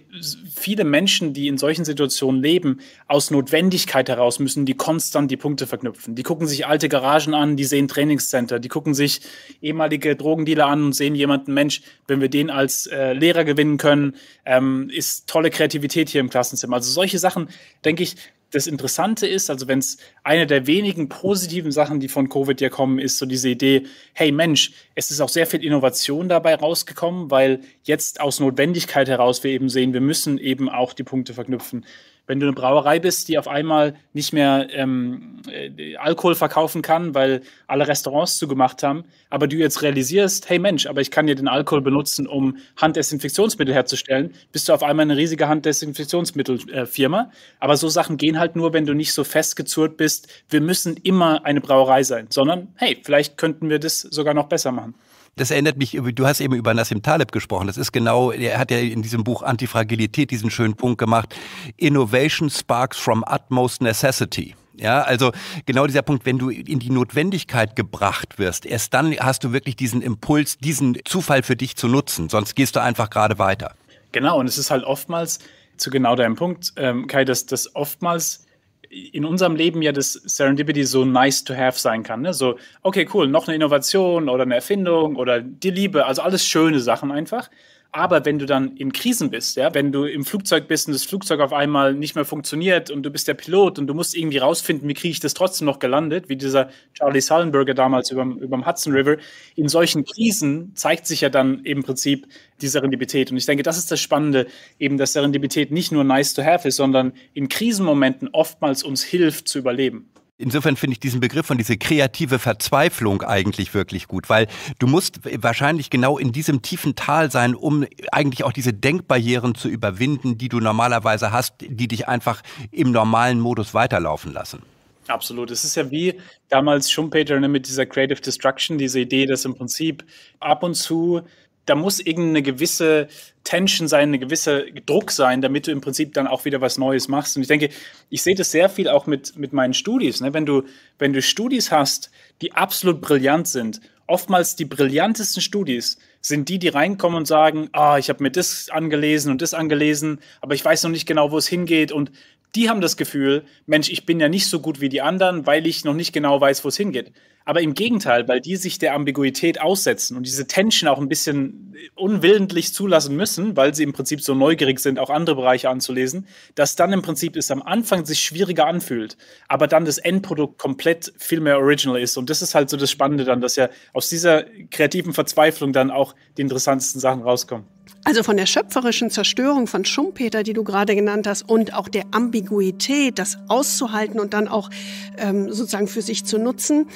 viele Menschen, die in solchen Situationen leben, aus Notwendigkeit heraus müssen die konstant die Punkte verknüpfen. Die gucken sich alte Garagen an, die sehen Trainingscenter, die gucken sich ehemalige Drogendealer an und sehen jemanden, Mensch, wenn wir den als äh, Lehrer gewinnen können, ähm, ist tolle Kreativität hier im im Klassenzimmer. Also solche Sachen, denke ich, das Interessante ist, also wenn es eine der wenigen positiven Sachen, die von Covid ja kommen, ist so diese Idee, hey Mensch, es ist auch sehr viel Innovation dabei rausgekommen, weil jetzt aus Notwendigkeit heraus wir eben sehen, wir müssen eben auch die Punkte verknüpfen wenn du eine Brauerei bist, die auf einmal nicht mehr ähm, äh, Alkohol verkaufen kann, weil alle Restaurants zugemacht haben, aber du jetzt realisierst, hey Mensch, aber ich kann ja den Alkohol benutzen, um Handdesinfektionsmittel herzustellen, bist du auf einmal eine riesige Handdesinfektionsmittelfirma. aber so Sachen gehen halt nur, wenn du nicht so festgezurrt bist, wir müssen immer eine Brauerei sein, sondern hey, vielleicht könnten wir das sogar noch besser machen das erinnert mich, du hast eben über Nassim Taleb gesprochen. Das ist genau, er hat ja in diesem Buch Antifragilität diesen schönen Punkt gemacht. Innovation sparks from utmost necessity. Ja, also genau dieser Punkt, wenn du in die Notwendigkeit gebracht wirst, erst dann hast du wirklich diesen Impuls, diesen Zufall für dich zu nutzen. Sonst gehst du einfach gerade weiter. Genau, und es ist halt oftmals zu genau deinem Punkt, ähm, Kai, dass, das oftmals in unserem Leben ja das Serendipity so nice to have sein kann. Ne? So, okay, cool, noch eine Innovation oder eine Erfindung oder die Liebe, also alles schöne Sachen einfach. Aber wenn du dann in Krisen bist, ja, wenn du im Flugzeug bist und das Flugzeug auf einmal nicht mehr funktioniert und du bist der Pilot und du musst irgendwie rausfinden, wie kriege ich das trotzdem noch gelandet, wie dieser Charlie Sullenberger damals über dem Hudson River, in solchen Krisen zeigt sich ja dann im Prinzip die Serendipität. Und ich denke, das ist das Spannende, eben, dass Serendipität nicht nur nice to have ist, sondern in Krisenmomenten oftmals uns hilft zu überleben. Insofern finde ich diesen Begriff von diese kreative Verzweiflung eigentlich wirklich gut, weil du musst wahrscheinlich genau in diesem tiefen Tal sein, um eigentlich auch diese Denkbarrieren zu überwinden, die du normalerweise hast, die dich einfach im normalen Modus weiterlaufen lassen. Absolut. Es ist ja wie damals Schumpeter ne, mit dieser Creative Destruction, diese Idee, dass im Prinzip ab und zu da muss irgendeine gewisse Tension sein, eine gewisse Druck sein, damit du im Prinzip dann auch wieder was Neues machst. Und ich denke, ich sehe das sehr viel auch mit, mit meinen Studis. Ne? Wenn, du, wenn du Studis hast, die absolut brillant sind, oftmals die brillantesten Studis sind die, die reinkommen und sagen, ah, ich habe mir das angelesen und das angelesen, aber ich weiß noch nicht genau, wo es hingeht. Und die haben das Gefühl, Mensch, ich bin ja nicht so gut wie die anderen, weil ich noch nicht genau weiß, wo es hingeht. Aber im Gegenteil, weil die sich der Ambiguität aussetzen und diese Tension auch ein bisschen unwillentlich zulassen müssen, weil sie im Prinzip so neugierig sind, auch andere Bereiche anzulesen, dass dann im Prinzip es am Anfang sich schwieriger anfühlt, aber dann das Endprodukt komplett viel mehr original ist. Und das ist halt so das Spannende dann, dass ja aus dieser kreativen Verzweiflung dann auch die interessantesten Sachen rauskommen. Also von der schöpferischen Zerstörung von Schumpeter, die du gerade genannt hast, und auch der Ambiguität, das auszuhalten und dann auch ähm, sozusagen für sich zu nutzen,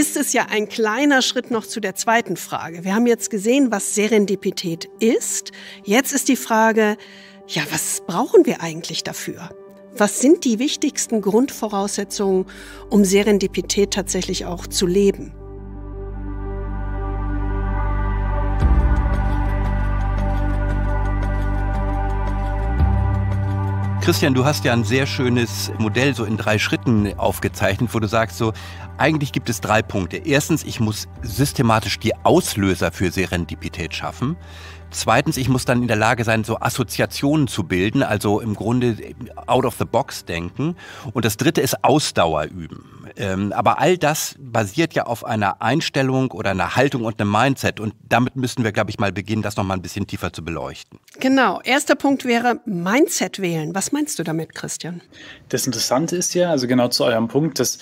ist es ja ein kleiner Schritt noch zu der zweiten Frage. Wir haben jetzt gesehen, was Serendipität ist. Jetzt ist die Frage, ja, was brauchen wir eigentlich dafür? Was sind die wichtigsten Grundvoraussetzungen, um Serendipität tatsächlich auch zu leben? Christian, du hast ja ein sehr schönes Modell so in drei Schritten aufgezeichnet, wo du sagst so, eigentlich gibt es drei Punkte. Erstens, ich muss systematisch die Auslöser für Serendipität schaffen. Zweitens, ich muss dann in der Lage sein, so Assoziationen zu bilden, also im Grunde äh, out of the box denken. Und das dritte ist Ausdauer üben. Ähm, aber all das basiert ja auf einer Einstellung oder einer Haltung und einem Mindset. Und damit müssen wir, glaube ich, mal beginnen, das nochmal ein bisschen tiefer zu beleuchten. Genau. Erster Punkt wäre Mindset wählen. Was meinst du damit, Christian? Das Interessante ist ja, also genau zu eurem Punkt, dass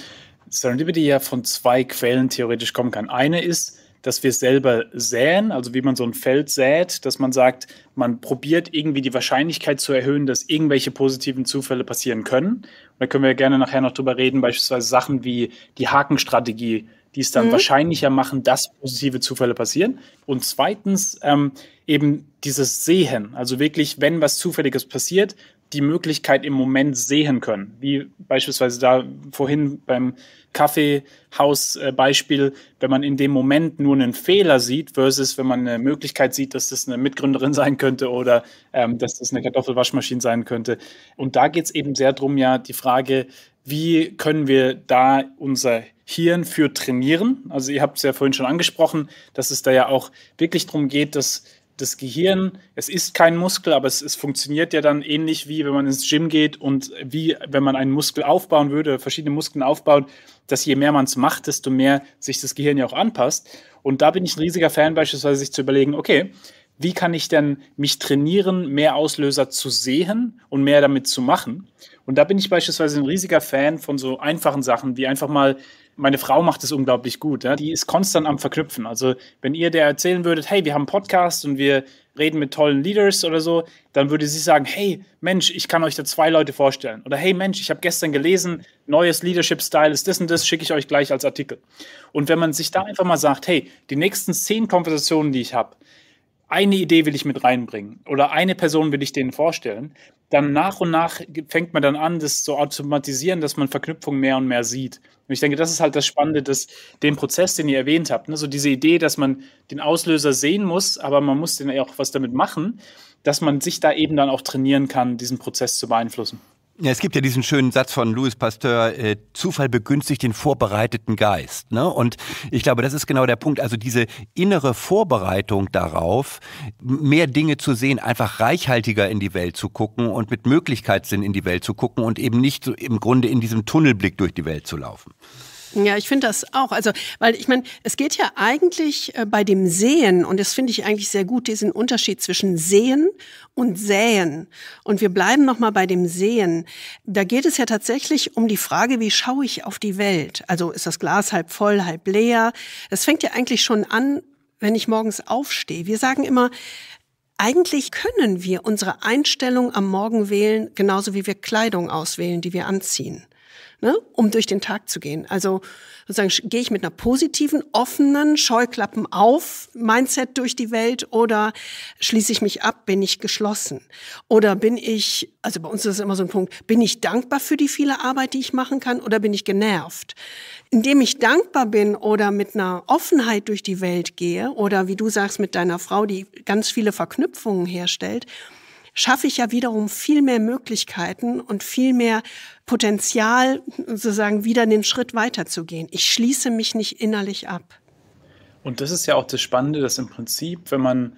Serendipity ja von zwei Quellen theoretisch kommen kann. Eine ist, dass wir selber säen, also wie man so ein Feld sät, dass man sagt, man probiert irgendwie die Wahrscheinlichkeit zu erhöhen, dass irgendwelche positiven Zufälle passieren können. Und da können wir gerne nachher noch drüber reden, beispielsweise Sachen wie die Hakenstrategie, die es dann mhm. wahrscheinlicher machen, dass positive Zufälle passieren. Und zweitens ähm, eben dieses Sehen, also wirklich, wenn was Zufälliges passiert, die Möglichkeit im Moment sehen können. Wie beispielsweise da vorhin beim Kaffeehaus-Beispiel, äh, wenn man in dem Moment nur einen Fehler sieht, versus wenn man eine Möglichkeit sieht, dass das eine Mitgründerin sein könnte oder ähm, dass das eine Kartoffelwaschmaschine sein könnte. Und da geht es eben sehr darum, ja, die Frage, wie können wir da unser Hirn für trainieren? Also ihr habt es ja vorhin schon angesprochen, dass es da ja auch wirklich darum geht, dass das Gehirn, es ist kein Muskel, aber es, es, funktioniert ja dann ähnlich wie wenn man ins Gym geht und wie wenn man einen Muskel aufbauen würde, verschiedene Muskeln aufbaut, dass je mehr man es macht, desto mehr sich das Gehirn ja auch anpasst. Und da bin ich ein riesiger Fan, beispielsweise sich zu überlegen, okay, wie kann ich denn mich trainieren, mehr Auslöser zu sehen und mehr damit zu machen? Und da bin ich beispielsweise ein riesiger Fan von so einfachen Sachen, wie einfach mal meine Frau macht es unglaublich gut. Ja? Die ist konstant am Verknüpfen. Also, wenn ihr der erzählen würdet, hey, wir haben einen Podcast und wir reden mit tollen Leaders oder so, dann würde sie sagen, hey, Mensch, ich kann euch da zwei Leute vorstellen. Oder hey, Mensch, ich habe gestern gelesen, neues Leadership-Style ist das und das, schicke ich euch gleich als Artikel. Und wenn man sich da einfach mal sagt, hey, die nächsten zehn Konversationen, die ich habe, eine Idee will ich mit reinbringen oder eine Person will ich denen vorstellen, dann nach und nach fängt man dann an, das zu automatisieren, dass man Verknüpfungen mehr und mehr sieht. Und ich denke, das ist halt das Spannende, dass den Prozess, den ihr erwähnt habt, ne, so diese Idee, dass man den Auslöser sehen muss, aber man muss dann auch was damit machen, dass man sich da eben dann auch trainieren kann, diesen Prozess zu beeinflussen. Ja, es gibt ja diesen schönen Satz von Louis Pasteur, äh, Zufall begünstigt den vorbereiteten Geist. Ne? Und ich glaube, das ist genau der Punkt. Also diese innere Vorbereitung darauf, mehr Dinge zu sehen, einfach reichhaltiger in die Welt zu gucken und mit Möglichkeitssinn in die Welt zu gucken und eben nicht so im Grunde in diesem Tunnelblick durch die Welt zu laufen. Ja, ich finde das auch. Also, weil ich meine, es geht ja eigentlich äh, bei dem Sehen, und das finde ich eigentlich sehr gut, diesen Unterschied zwischen Sehen und Säen. Und wir bleiben nochmal bei dem Sehen. Da geht es ja tatsächlich um die Frage, wie schaue ich auf die Welt? Also ist das Glas halb voll, halb leer? Das fängt ja eigentlich schon an, wenn ich morgens aufstehe. Wir sagen immer, eigentlich können wir unsere Einstellung am Morgen wählen, genauso wie wir Kleidung auswählen, die wir anziehen ne, um durch den Tag zu gehen. Also sozusagen gehe ich mit einer positiven, offenen, Scheuklappen auf Mindset durch die Welt oder schließe ich mich ab, bin ich geschlossen? Oder bin ich, also bei uns ist das immer so ein Punkt, bin ich dankbar für die viele Arbeit, die ich machen kann oder bin ich genervt? Indem ich dankbar bin oder mit einer Offenheit durch die Welt gehe oder wie du sagst mit deiner Frau, die ganz viele Verknüpfungen herstellt, schaffe ich ja wiederum viel mehr Möglichkeiten und viel mehr Potenzial, sozusagen wieder den Schritt weiterzugehen. Ich schließe mich nicht innerlich ab. Und das ist ja auch das Spannende, dass im Prinzip, wenn man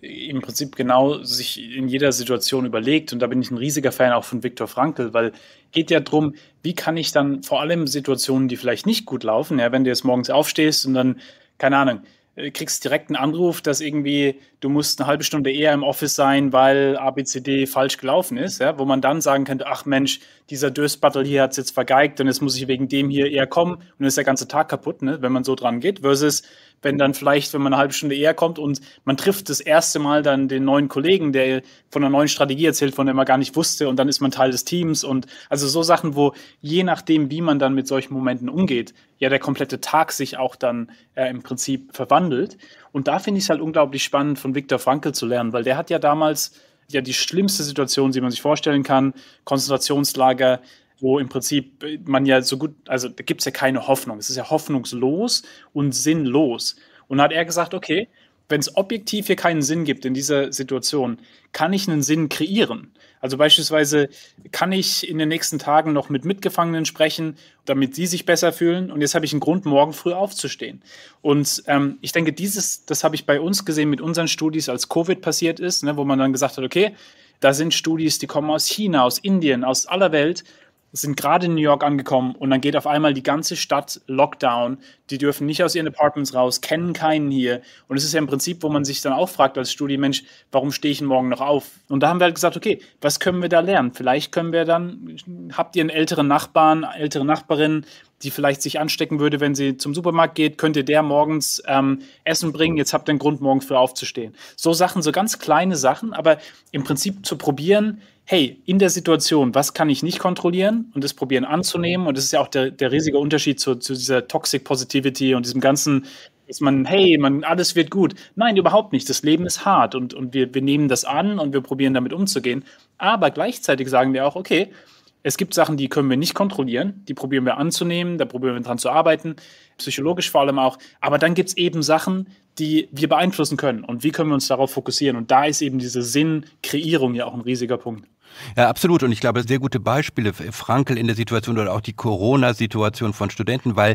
im Prinzip genau sich in jeder Situation überlegt. Und da bin ich ein riesiger Fan auch von Viktor Frankl, weil geht ja drum, wie kann ich dann vor allem Situationen, die vielleicht nicht gut laufen, ja, wenn du jetzt morgens aufstehst und dann, keine Ahnung, äh, kriegst direkt einen Anruf, dass irgendwie du musst eine halbe Stunde eher im Office sein, weil ABCD falsch gelaufen ist, ja? wo man dann sagen könnte, ach Mensch, dieser Dösbattle hier hat es jetzt vergeigt und jetzt muss ich wegen dem hier eher kommen und ist der ganze Tag kaputt, ne? wenn man so dran geht, versus wenn dann vielleicht, wenn man eine halbe Stunde eher kommt und man trifft das erste Mal dann den neuen Kollegen, der von einer neuen Strategie erzählt, von der man gar nicht wusste und dann ist man Teil des Teams und also so Sachen, wo je nachdem, wie man dann mit solchen Momenten umgeht, ja der komplette Tag sich auch dann äh, im Prinzip verwandelt und da finde ich es halt unglaublich spannend von Viktor Frankl zu lernen, weil der hat ja damals ja die schlimmste Situation, die man sich vorstellen kann, Konzentrationslager, wo im Prinzip man ja so gut, also da gibt es ja keine Hoffnung. Es ist ja hoffnungslos und sinnlos. Und hat er gesagt, okay, wenn es objektiv hier keinen Sinn gibt in dieser Situation, kann ich einen Sinn kreieren? Also beispielsweise kann ich in den nächsten Tagen noch mit Mitgefangenen sprechen, damit sie sich besser fühlen. Und jetzt habe ich einen Grund, morgen früh aufzustehen. Und ähm, ich denke, dieses, das habe ich bei uns gesehen mit unseren Studis, als Covid passiert ist, ne, wo man dann gesagt hat, okay, da sind Studis, die kommen aus China, aus Indien, aus aller Welt sind gerade in New York angekommen und dann geht auf einmal die ganze Stadt Lockdown. Die dürfen nicht aus ihren Apartments raus, kennen keinen hier. Und es ist ja im Prinzip, wo man sich dann auch fragt als Studienmensch, warum stehe ich denn morgen noch auf? Und da haben wir halt gesagt, okay, was können wir da lernen? Vielleicht können wir dann, habt ihr einen älteren Nachbarn, ältere Nachbarin, die vielleicht sich anstecken würde, wenn sie zum Supermarkt geht, könnt ihr der morgens ähm, Essen bringen, jetzt habt ihr einen Grund, morgen früh aufzustehen. So Sachen, so ganz kleine Sachen, aber im Prinzip zu probieren, hey, in der Situation, was kann ich nicht kontrollieren und das probieren mhm. anzunehmen. Und das ist ja auch der, der riesige Unterschied zu, zu dieser Toxic Positivity und diesem ganzen, dass man, hey, man, alles wird gut. Nein, überhaupt nicht. Das Leben ist hart und, und wir, wir nehmen das an und wir probieren damit umzugehen. Aber gleichzeitig sagen wir auch, okay, es gibt Sachen, die können wir nicht kontrollieren, die probieren wir anzunehmen, da probieren wir dran zu arbeiten, psychologisch vor allem auch. Aber dann gibt es eben Sachen, die wir beeinflussen können und wie können wir uns darauf fokussieren. Und da ist eben diese Sinnkreierung ja auch ein riesiger Punkt. Ja, absolut. Und ich glaube, sehr gute Beispiele, Frankel in der Situation oder auch die Corona-Situation von Studenten, weil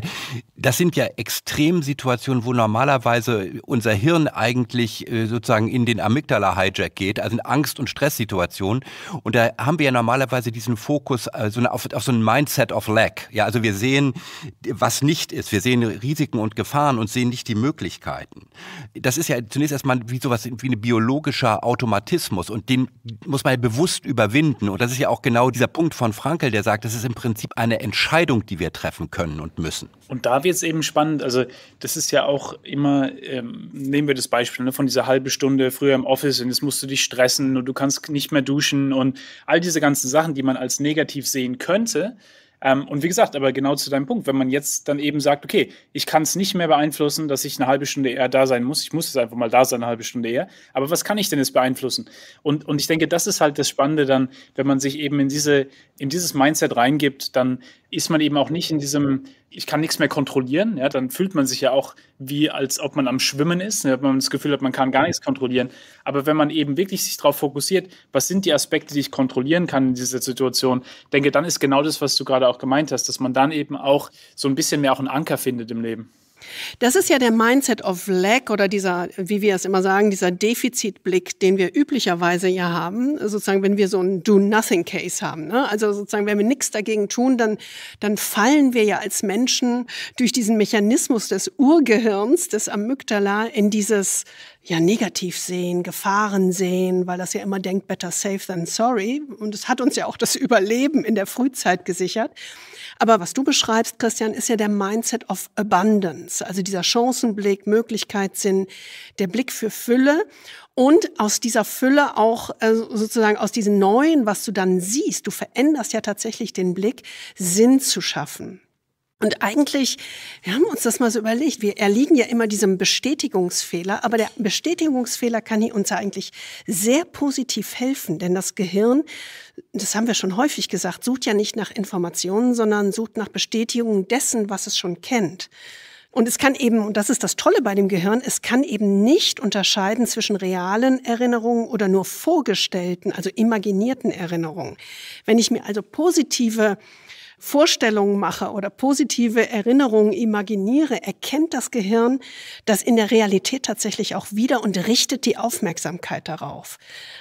das sind ja Extremsituationen, wo normalerweise unser Hirn eigentlich äh, sozusagen in den Amygdala-Hijack geht, also in Angst- und Stresssituationen. Und da haben wir ja normalerweise diesen Fokus also auf, auf so ein Mindset of Lack. Ja, also wir sehen, was nicht ist. Wir sehen Risiken und Gefahren und sehen nicht die Möglichkeiten. Das ist ja zunächst erstmal wie sowas wie ein biologischer Automatismus und den muss man ja bewusst über überwinden. Und das ist ja auch genau dieser Punkt von Frankel, der sagt, das ist im Prinzip eine Entscheidung, die wir treffen können und müssen. Und da wird es eben spannend. Also das ist ja auch immer, ähm, nehmen wir das Beispiel ne, von dieser halben Stunde früher im Office und jetzt musst du dich stressen und du kannst nicht mehr duschen und all diese ganzen Sachen, die man als negativ sehen könnte, ähm, und wie gesagt, aber genau zu deinem Punkt, wenn man jetzt dann eben sagt, okay, ich kann es nicht mehr beeinflussen, dass ich eine halbe Stunde eher da sein muss, ich muss jetzt einfach mal da sein, eine halbe Stunde eher, aber was kann ich denn jetzt beeinflussen? Und, und ich denke, das ist halt das Spannende dann, wenn man sich eben in, diese, in dieses Mindset reingibt, dann ist man eben auch nicht in diesem, ich kann nichts mehr kontrollieren, ja, dann fühlt man sich ja auch wie, als ob man am Schwimmen ist, wenn man das Gefühl hat, man kann gar nichts kontrollieren. Aber wenn man eben wirklich sich darauf fokussiert, was sind die Aspekte, die ich kontrollieren kann in dieser Situation, denke, dann ist genau das, was du gerade auch gemeint hast, dass man dann eben auch so ein bisschen mehr auch einen Anker findet im Leben. Das ist ja der Mindset of Lack oder dieser, wie wir es immer sagen, dieser Defizitblick, den wir üblicherweise ja haben, sozusagen, wenn wir so einen Do-Nothing-Case haben. Ne? Also sozusagen, wenn wir nichts dagegen tun, dann, dann fallen wir ja als Menschen durch diesen Mechanismus des Urgehirns, des Amygdala, in dieses ja negativ sehen, Gefahren sehen, weil das ja immer denkt, better safe than sorry. Und es hat uns ja auch das Überleben in der Frühzeit gesichert. Aber was du beschreibst, Christian, ist ja der Mindset of Abundance, also dieser Chancenblick, Möglichkeitssinn, der Blick für Fülle und aus dieser Fülle auch äh, sozusagen aus diesem Neuen, was du dann siehst, du veränderst ja tatsächlich den Blick, Sinn zu schaffen. Und eigentlich, wir haben uns das mal so überlegt, wir erliegen ja immer diesem Bestätigungsfehler, aber der Bestätigungsfehler kann uns eigentlich sehr positiv helfen, denn das Gehirn, das haben wir schon häufig gesagt, sucht ja nicht nach Informationen, sondern sucht nach Bestätigung dessen, was es schon kennt. Und es kann eben, und das ist das Tolle bei dem Gehirn, es kann eben nicht unterscheiden zwischen realen Erinnerungen oder nur vorgestellten, also imaginierten Erinnerungen. Wenn ich mir also positive Vorstellungen mache oder positive Erinnerungen imaginiere, erkennt das Gehirn das in der Realität tatsächlich auch wieder und richtet die Aufmerksamkeit darauf.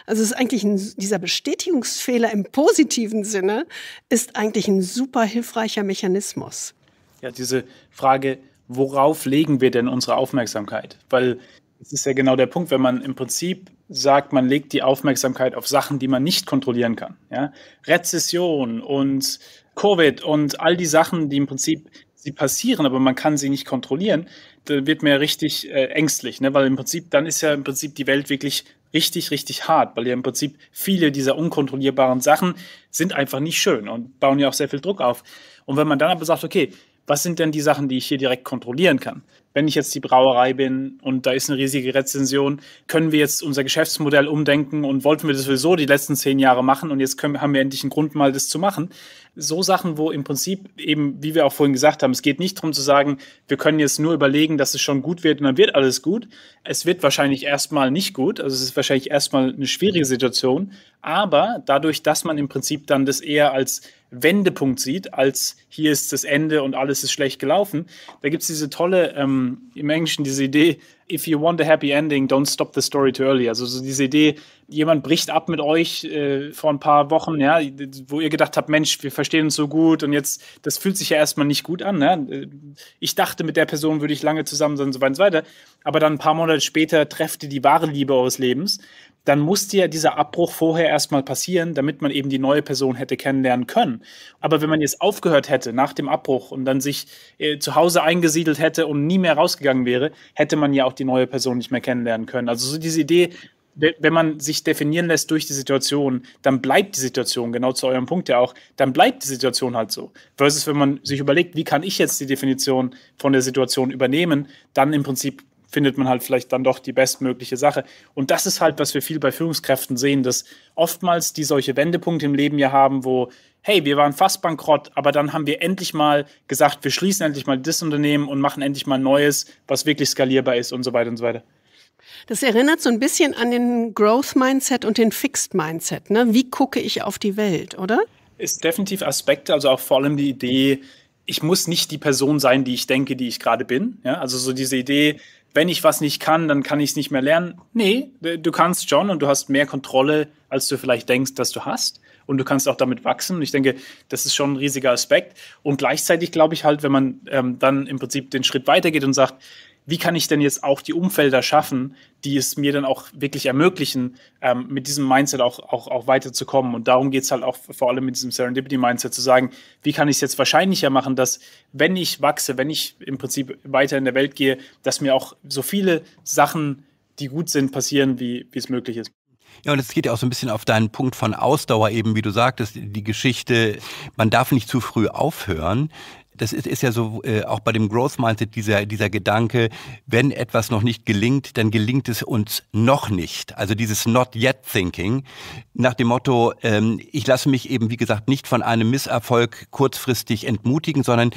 Also es ist eigentlich ein, dieser Bestätigungsfehler im positiven Sinne ist eigentlich ein super hilfreicher Mechanismus. Ja, diese Frage, worauf legen wir denn unsere Aufmerksamkeit? Weil es ist ja genau der Punkt, wenn man im Prinzip sagt, man legt die Aufmerksamkeit auf Sachen, die man nicht kontrollieren kann. Ja? Rezession und Covid und all die Sachen, die im Prinzip sie passieren, aber man kann sie nicht kontrollieren, da wird mir ja richtig äh, ängstlich, ne? weil im Prinzip, dann ist ja im Prinzip die Welt wirklich richtig, richtig hart, weil ja im Prinzip viele dieser unkontrollierbaren Sachen sind einfach nicht schön und bauen ja auch sehr viel Druck auf. Und wenn man dann aber sagt, okay, was sind denn die Sachen, die ich hier direkt kontrollieren kann? wenn ich jetzt die Brauerei bin und da ist eine riesige Rezension, können wir jetzt unser Geschäftsmodell umdenken und wollten wir das sowieso die letzten zehn Jahre machen und jetzt können, haben wir endlich einen Grund, mal das zu machen. So Sachen, wo im Prinzip eben, wie wir auch vorhin gesagt haben, es geht nicht darum zu sagen, wir können jetzt nur überlegen, dass es schon gut wird und dann wird alles gut. Es wird wahrscheinlich erstmal nicht gut, also es ist wahrscheinlich erstmal eine schwierige Situation, aber dadurch, dass man im Prinzip dann das eher als Wendepunkt sieht, als hier ist das Ende und alles ist schlecht gelaufen. Da gibt es diese tolle, ähm, im Englischen diese Idee, if you want a happy ending, don't stop the story too early. Also so diese Idee, jemand bricht ab mit euch äh, vor ein paar Wochen, ja, wo ihr gedacht habt, Mensch, wir verstehen uns so gut und jetzt, das fühlt sich ja erstmal nicht gut an. Ne? Äh, ich dachte, mit der Person würde ich lange zusammen sein und so weiter und so weiter. Aber dann ein paar Monate später trefft ihr die wahre Liebe eures Lebens dann musste ja dieser Abbruch vorher erstmal passieren, damit man eben die neue Person hätte kennenlernen können. Aber wenn man jetzt aufgehört hätte nach dem Abbruch und dann sich äh, zu Hause eingesiedelt hätte und nie mehr rausgegangen wäre, hätte man ja auch die neue Person nicht mehr kennenlernen können. Also so diese Idee, wenn man sich definieren lässt durch die Situation, dann bleibt die Situation, genau zu eurem Punkt ja auch, dann bleibt die Situation halt so. Versus wenn man sich überlegt, wie kann ich jetzt die Definition von der Situation übernehmen, dann im Prinzip findet man halt vielleicht dann doch die bestmögliche Sache. Und das ist halt, was wir viel bei Führungskräften sehen, dass oftmals die solche Wendepunkte im Leben ja haben, wo, hey, wir waren fast bankrott, aber dann haben wir endlich mal gesagt, wir schließen endlich mal das Unternehmen und machen endlich mal Neues, was wirklich skalierbar ist und so weiter und so weiter. Das erinnert so ein bisschen an den Growth Mindset und den Fixed Mindset. Ne? Wie gucke ich auf die Welt, oder? Ist definitiv Aspekte, also auch vor allem die Idee, ich muss nicht die Person sein, die ich denke, die ich gerade bin. Ja? Also so diese Idee, wenn ich was nicht kann, dann kann ich es nicht mehr lernen. Nee, äh, du kannst schon und du hast mehr Kontrolle, als du vielleicht denkst, dass du hast. Und du kannst auch damit wachsen. Und ich denke, das ist schon ein riesiger Aspekt. Und gleichzeitig glaube ich halt, wenn man ähm, dann im Prinzip den Schritt weitergeht und sagt, wie kann ich denn jetzt auch die Umfelder schaffen, die es mir dann auch wirklich ermöglichen, ähm, mit diesem Mindset auch, auch, auch weiterzukommen. Und darum geht es halt auch vor allem mit diesem Serendipity-Mindset zu sagen, wie kann ich es jetzt wahrscheinlicher machen, dass wenn ich wachse, wenn ich im Prinzip weiter in der Welt gehe, dass mir auch so viele Sachen, die gut sind, passieren, wie es möglich ist. Ja, und es geht ja auch so ein bisschen auf deinen Punkt von Ausdauer eben, wie du sagtest, die Geschichte, man darf nicht zu früh aufhören das ist, ist ja so äh, auch bei dem Growth Mindset dieser, dieser Gedanke, wenn etwas noch nicht gelingt, dann gelingt es uns noch nicht. Also dieses Not Yet Thinking nach dem Motto, ähm, ich lasse mich eben, wie gesagt, nicht von einem Misserfolg kurzfristig entmutigen, sondern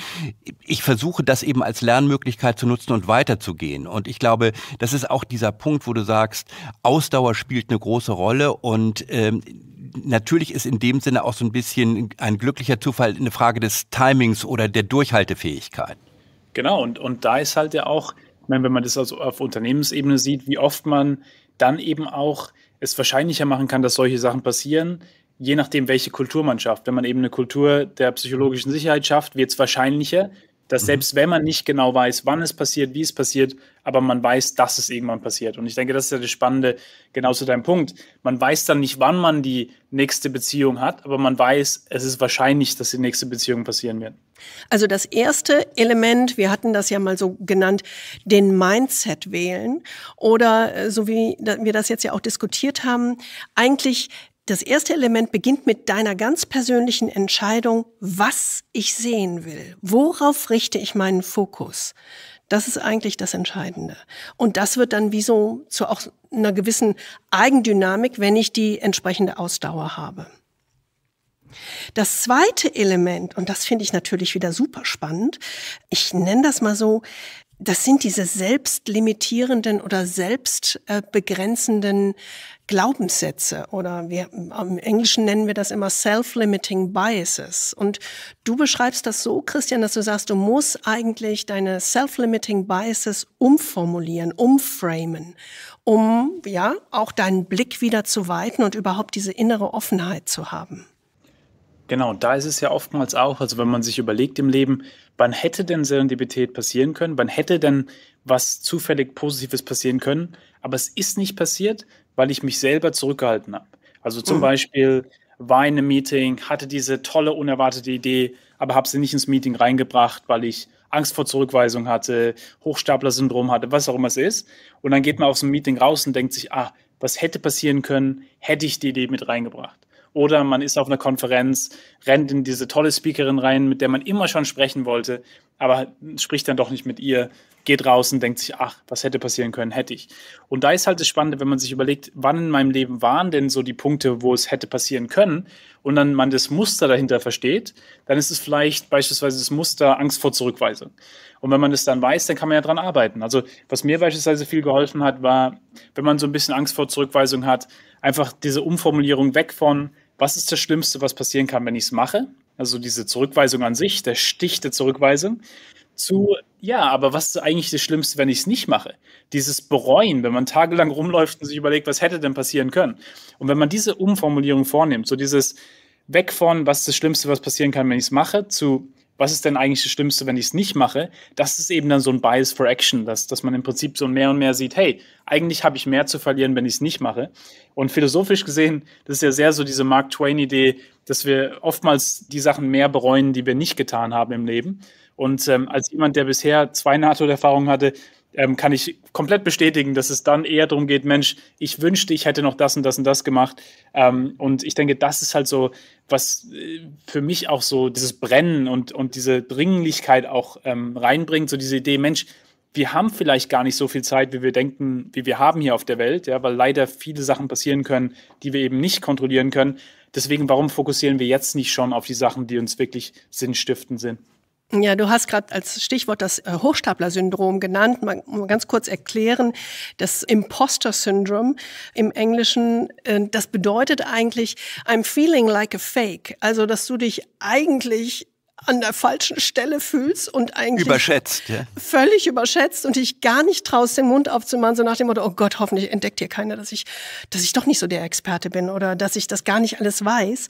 ich versuche das eben als Lernmöglichkeit zu nutzen und weiterzugehen. Und ich glaube, das ist auch dieser Punkt, wo du sagst, Ausdauer spielt eine große Rolle und ähm, natürlich ist in dem Sinne auch so ein bisschen ein glücklicher Zufall eine Frage des Timings oder der Durchhaltefähigkeit. Genau, und, und da ist halt ja auch, ich meine, wenn man das also auf Unternehmensebene sieht, wie oft man dann eben auch es wahrscheinlicher machen kann, dass solche Sachen passieren, je nachdem, welche Kultur man schafft. Wenn man eben eine Kultur der psychologischen Sicherheit schafft, wird es wahrscheinlicher, dass mhm. selbst wenn man nicht genau weiß, wann es passiert, wie es passiert, aber man weiß, dass es irgendwann passiert. Und ich denke, das ist ja das Spannende, genau zu deinem Punkt. Man weiß dann nicht, wann man die nächste Beziehung hat, aber man weiß, es ist wahrscheinlich, dass die nächste Beziehung passieren wird. Also das erste Element, wir hatten das ja mal so genannt, den Mindset wählen oder äh, so wie wir das jetzt ja auch diskutiert haben, eigentlich das erste Element beginnt mit deiner ganz persönlichen Entscheidung, was ich sehen will. Worauf richte ich meinen Fokus? Das ist eigentlich das Entscheidende. Und das wird dann wie so zu auch einer gewissen Eigendynamik, wenn ich die entsprechende Ausdauer habe. Das zweite Element, und das finde ich natürlich wieder super spannend, ich nenne das mal so, das sind diese selbstlimitierenden oder selbstbegrenzenden äh, Glaubenssätze oder wir, im Englischen nennen wir das immer self-limiting biases. Und du beschreibst das so, Christian, dass du sagst, du musst eigentlich deine self-limiting biases umformulieren, umframen, um ja auch deinen Blick wieder zu weiten und überhaupt diese innere Offenheit zu haben. Genau, da ist es ja oftmals auch, also wenn man sich überlegt im Leben, wann hätte denn Serendipität passieren können? Wann hätte denn was zufällig Positives passieren können? Aber es ist nicht passiert, weil ich mich selber zurückgehalten habe. Also zum mhm. Beispiel war in einem Meeting, hatte diese tolle, unerwartete Idee, aber habe sie nicht ins Meeting reingebracht, weil ich Angst vor Zurückweisung hatte, Hochstapler-Syndrom hatte, was auch immer es ist. Und dann geht man aus dem Meeting raus und denkt sich, ah, was hätte passieren können, hätte ich die Idee mit reingebracht. Oder man ist auf einer Konferenz, rennt in diese tolle Speakerin rein, mit der man immer schon sprechen wollte, aber spricht dann doch nicht mit ihr, geht raus und denkt sich, ach, was hätte passieren können, hätte ich. Und da ist halt das Spannende, wenn man sich überlegt, wann in meinem Leben waren denn so die Punkte, wo es hätte passieren können und dann man das Muster dahinter versteht, dann ist es vielleicht beispielsweise das Muster Angst vor Zurückweisung. Und wenn man das dann weiß, dann kann man ja dran arbeiten. Also was mir beispielsweise viel geholfen hat, war, wenn man so ein bisschen Angst vor Zurückweisung hat, einfach diese Umformulierung weg von, was ist das Schlimmste, was passieren kann, wenn ich es mache? Also diese Zurückweisung an sich, der Stich der Zurückweisung, zu, ja, aber was ist eigentlich das Schlimmste, wenn ich es nicht mache? Dieses Bereuen, wenn man tagelang rumläuft und sich überlegt, was hätte denn passieren können? Und wenn man diese Umformulierung vornimmt, so dieses Weg von, was ist das Schlimmste, was passieren kann, wenn ich es mache, zu, was ist denn eigentlich das Schlimmste, wenn ich es nicht mache? Das ist eben dann so ein Bias for Action, dass, dass man im Prinzip so mehr und mehr sieht, hey, eigentlich habe ich mehr zu verlieren, wenn ich es nicht mache. Und philosophisch gesehen, das ist ja sehr so diese Mark Twain-Idee, dass wir oftmals die Sachen mehr bereuen, die wir nicht getan haben im Leben. Und ähm, als jemand, der bisher zwei NATO-Erfahrungen hatte, ähm, kann ich komplett bestätigen, dass es dann eher darum geht, Mensch, ich wünschte, ich hätte noch das und das und das gemacht. Ähm, und ich denke, das ist halt so, was äh, für mich auch so dieses Brennen und, und diese Dringlichkeit auch ähm, reinbringt, so diese Idee, Mensch, wir haben vielleicht gar nicht so viel Zeit, wie wir denken, wie wir haben hier auf der Welt, ja, weil leider viele Sachen passieren können, die wir eben nicht kontrollieren können. Deswegen, warum fokussieren wir jetzt nicht schon auf die Sachen, die uns wirklich sinnstiftend sind? Ja, du hast gerade als Stichwort das äh, Hochstapler-Syndrom genannt. Mal, mal, ganz kurz erklären, das Imposter-Syndrom im Englischen, äh, das bedeutet eigentlich, I'm feeling like a fake. Also, dass du dich eigentlich an der falschen Stelle fühlst und eigentlich überschätzt, ja. völlig überschätzt und dich gar nicht traust, den Mund aufzumachen, so nach dem Motto, oh Gott, hoffentlich entdeckt hier keiner, dass ich, dass ich doch nicht so der Experte bin oder dass ich das gar nicht alles weiß.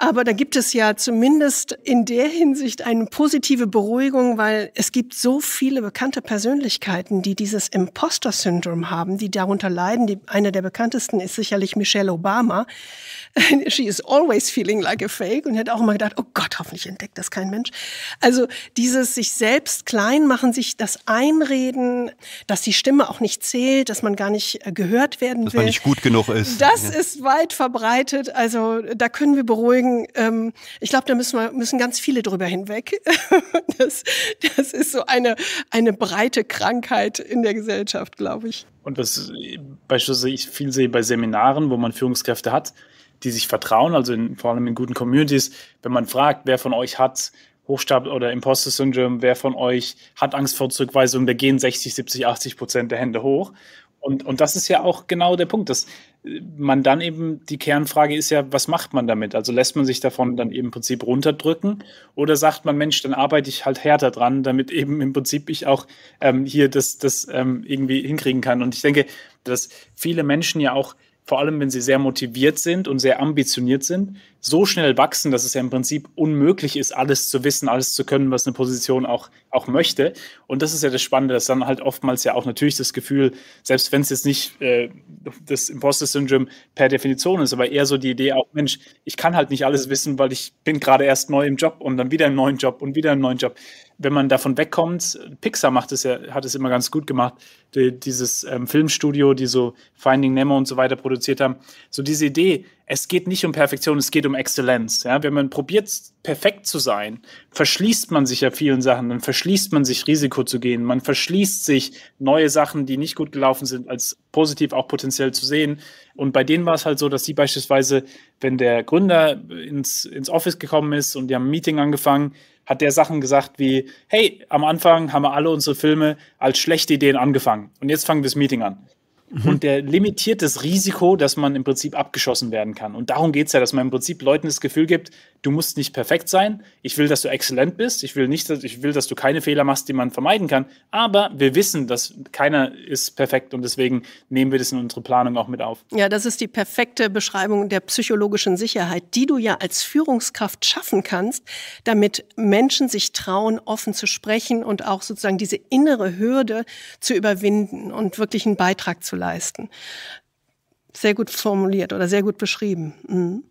Aber da gibt es ja zumindest in der Hinsicht eine positive Beruhigung, weil es gibt so viele bekannte Persönlichkeiten, die dieses Imposter-Syndrom haben, die darunter leiden. Die, eine der bekanntesten ist sicherlich Michelle Obama. She is always feeling like a fake und hätte auch immer gedacht, oh Gott, hoffentlich entdeckt das kein Mensch. Also dieses sich selbst klein machen, sich das Einreden, dass die Stimme auch nicht zählt, dass man gar nicht äh, gehört werden dass will. Dass man nicht gut genug ist. Das ja. ist weit verbreitet. Also da können wir beruhigen deswegen, ähm, ich glaube, da müssen wir müssen ganz viele drüber hinweg. das, das ist so eine, eine breite Krankheit in der Gesellschaft, glaube ich. Und was beispielsweise ich viel sehe bei Seminaren, wo man Führungskräfte hat, die sich vertrauen, also in, vor allem in guten Communities, wenn man fragt, wer von euch hat Hochstab oder Imposter Syndrome, wer von euch hat Angst vor Zurückweisung, da gehen 60, 70, 80 Prozent der Hände hoch. Und, und das ist ja auch genau der Punkt, dass äh, man dann eben, die Kernfrage ist ja, was macht man damit? Also lässt man sich davon dann eben im Prinzip runterdrücken oder sagt man, Mensch, dann arbeite ich halt härter dran, damit eben im Prinzip ich auch ähm, hier das, das ähm, irgendwie hinkriegen kann. Und ich denke, dass viele Menschen ja auch vor allem wenn sie sehr motiviert sind und sehr ambitioniert sind, so schnell wachsen, dass es ja im Prinzip unmöglich ist, alles zu wissen, alles zu können, was eine Position auch, auch möchte. Und das ist ja das Spannende, dass dann halt oftmals ja auch natürlich das Gefühl, selbst wenn es jetzt nicht äh, das Imposter-Syndrom per Definition ist, aber eher so die Idee auch, Mensch, ich kann halt nicht alles wissen, weil ich bin gerade erst neu im Job und dann wieder im neuen Job und wieder im neuen Job wenn man davon wegkommt, Pixar macht es ja, hat es immer ganz gut gemacht, die, dieses ähm, Filmstudio, die so Finding Nemo und so weiter produziert haben, so diese Idee, es geht nicht um Perfektion, es geht um Exzellenz. Ja? Wenn man probiert, perfekt zu sein, verschließt man sich ja vielen Sachen, dann verschließt man sich Risiko zu gehen, man verschließt sich neue Sachen, die nicht gut gelaufen sind, als positiv auch potenziell zu sehen. Und bei denen war es halt so, dass sie beispielsweise, wenn der Gründer ins, ins Office gekommen ist und die haben ein Meeting angefangen, hat der Sachen gesagt wie, hey, am Anfang haben wir alle unsere Filme als schlechte Ideen angefangen und jetzt fangen wir das Meeting an. Mhm. Und der limitiert das Risiko, dass man im Prinzip abgeschossen werden kann. Und darum geht es ja, dass man im Prinzip Leuten das Gefühl gibt, du musst nicht perfekt sein. Ich will, dass du exzellent bist. Ich will nicht, dass, ich will, dass du keine Fehler machst, die man vermeiden kann. Aber wir wissen, dass keiner ist perfekt und deswegen nehmen wir das in unsere Planung auch mit auf. Ja, das ist die perfekte Beschreibung der psychologischen Sicherheit, die du ja als Führungskraft schaffen kannst, damit Menschen sich trauen, offen zu sprechen und auch sozusagen diese innere Hürde zu überwinden und wirklich einen Beitrag zu leisten. Sehr gut formuliert oder sehr gut beschrieben. Mhm.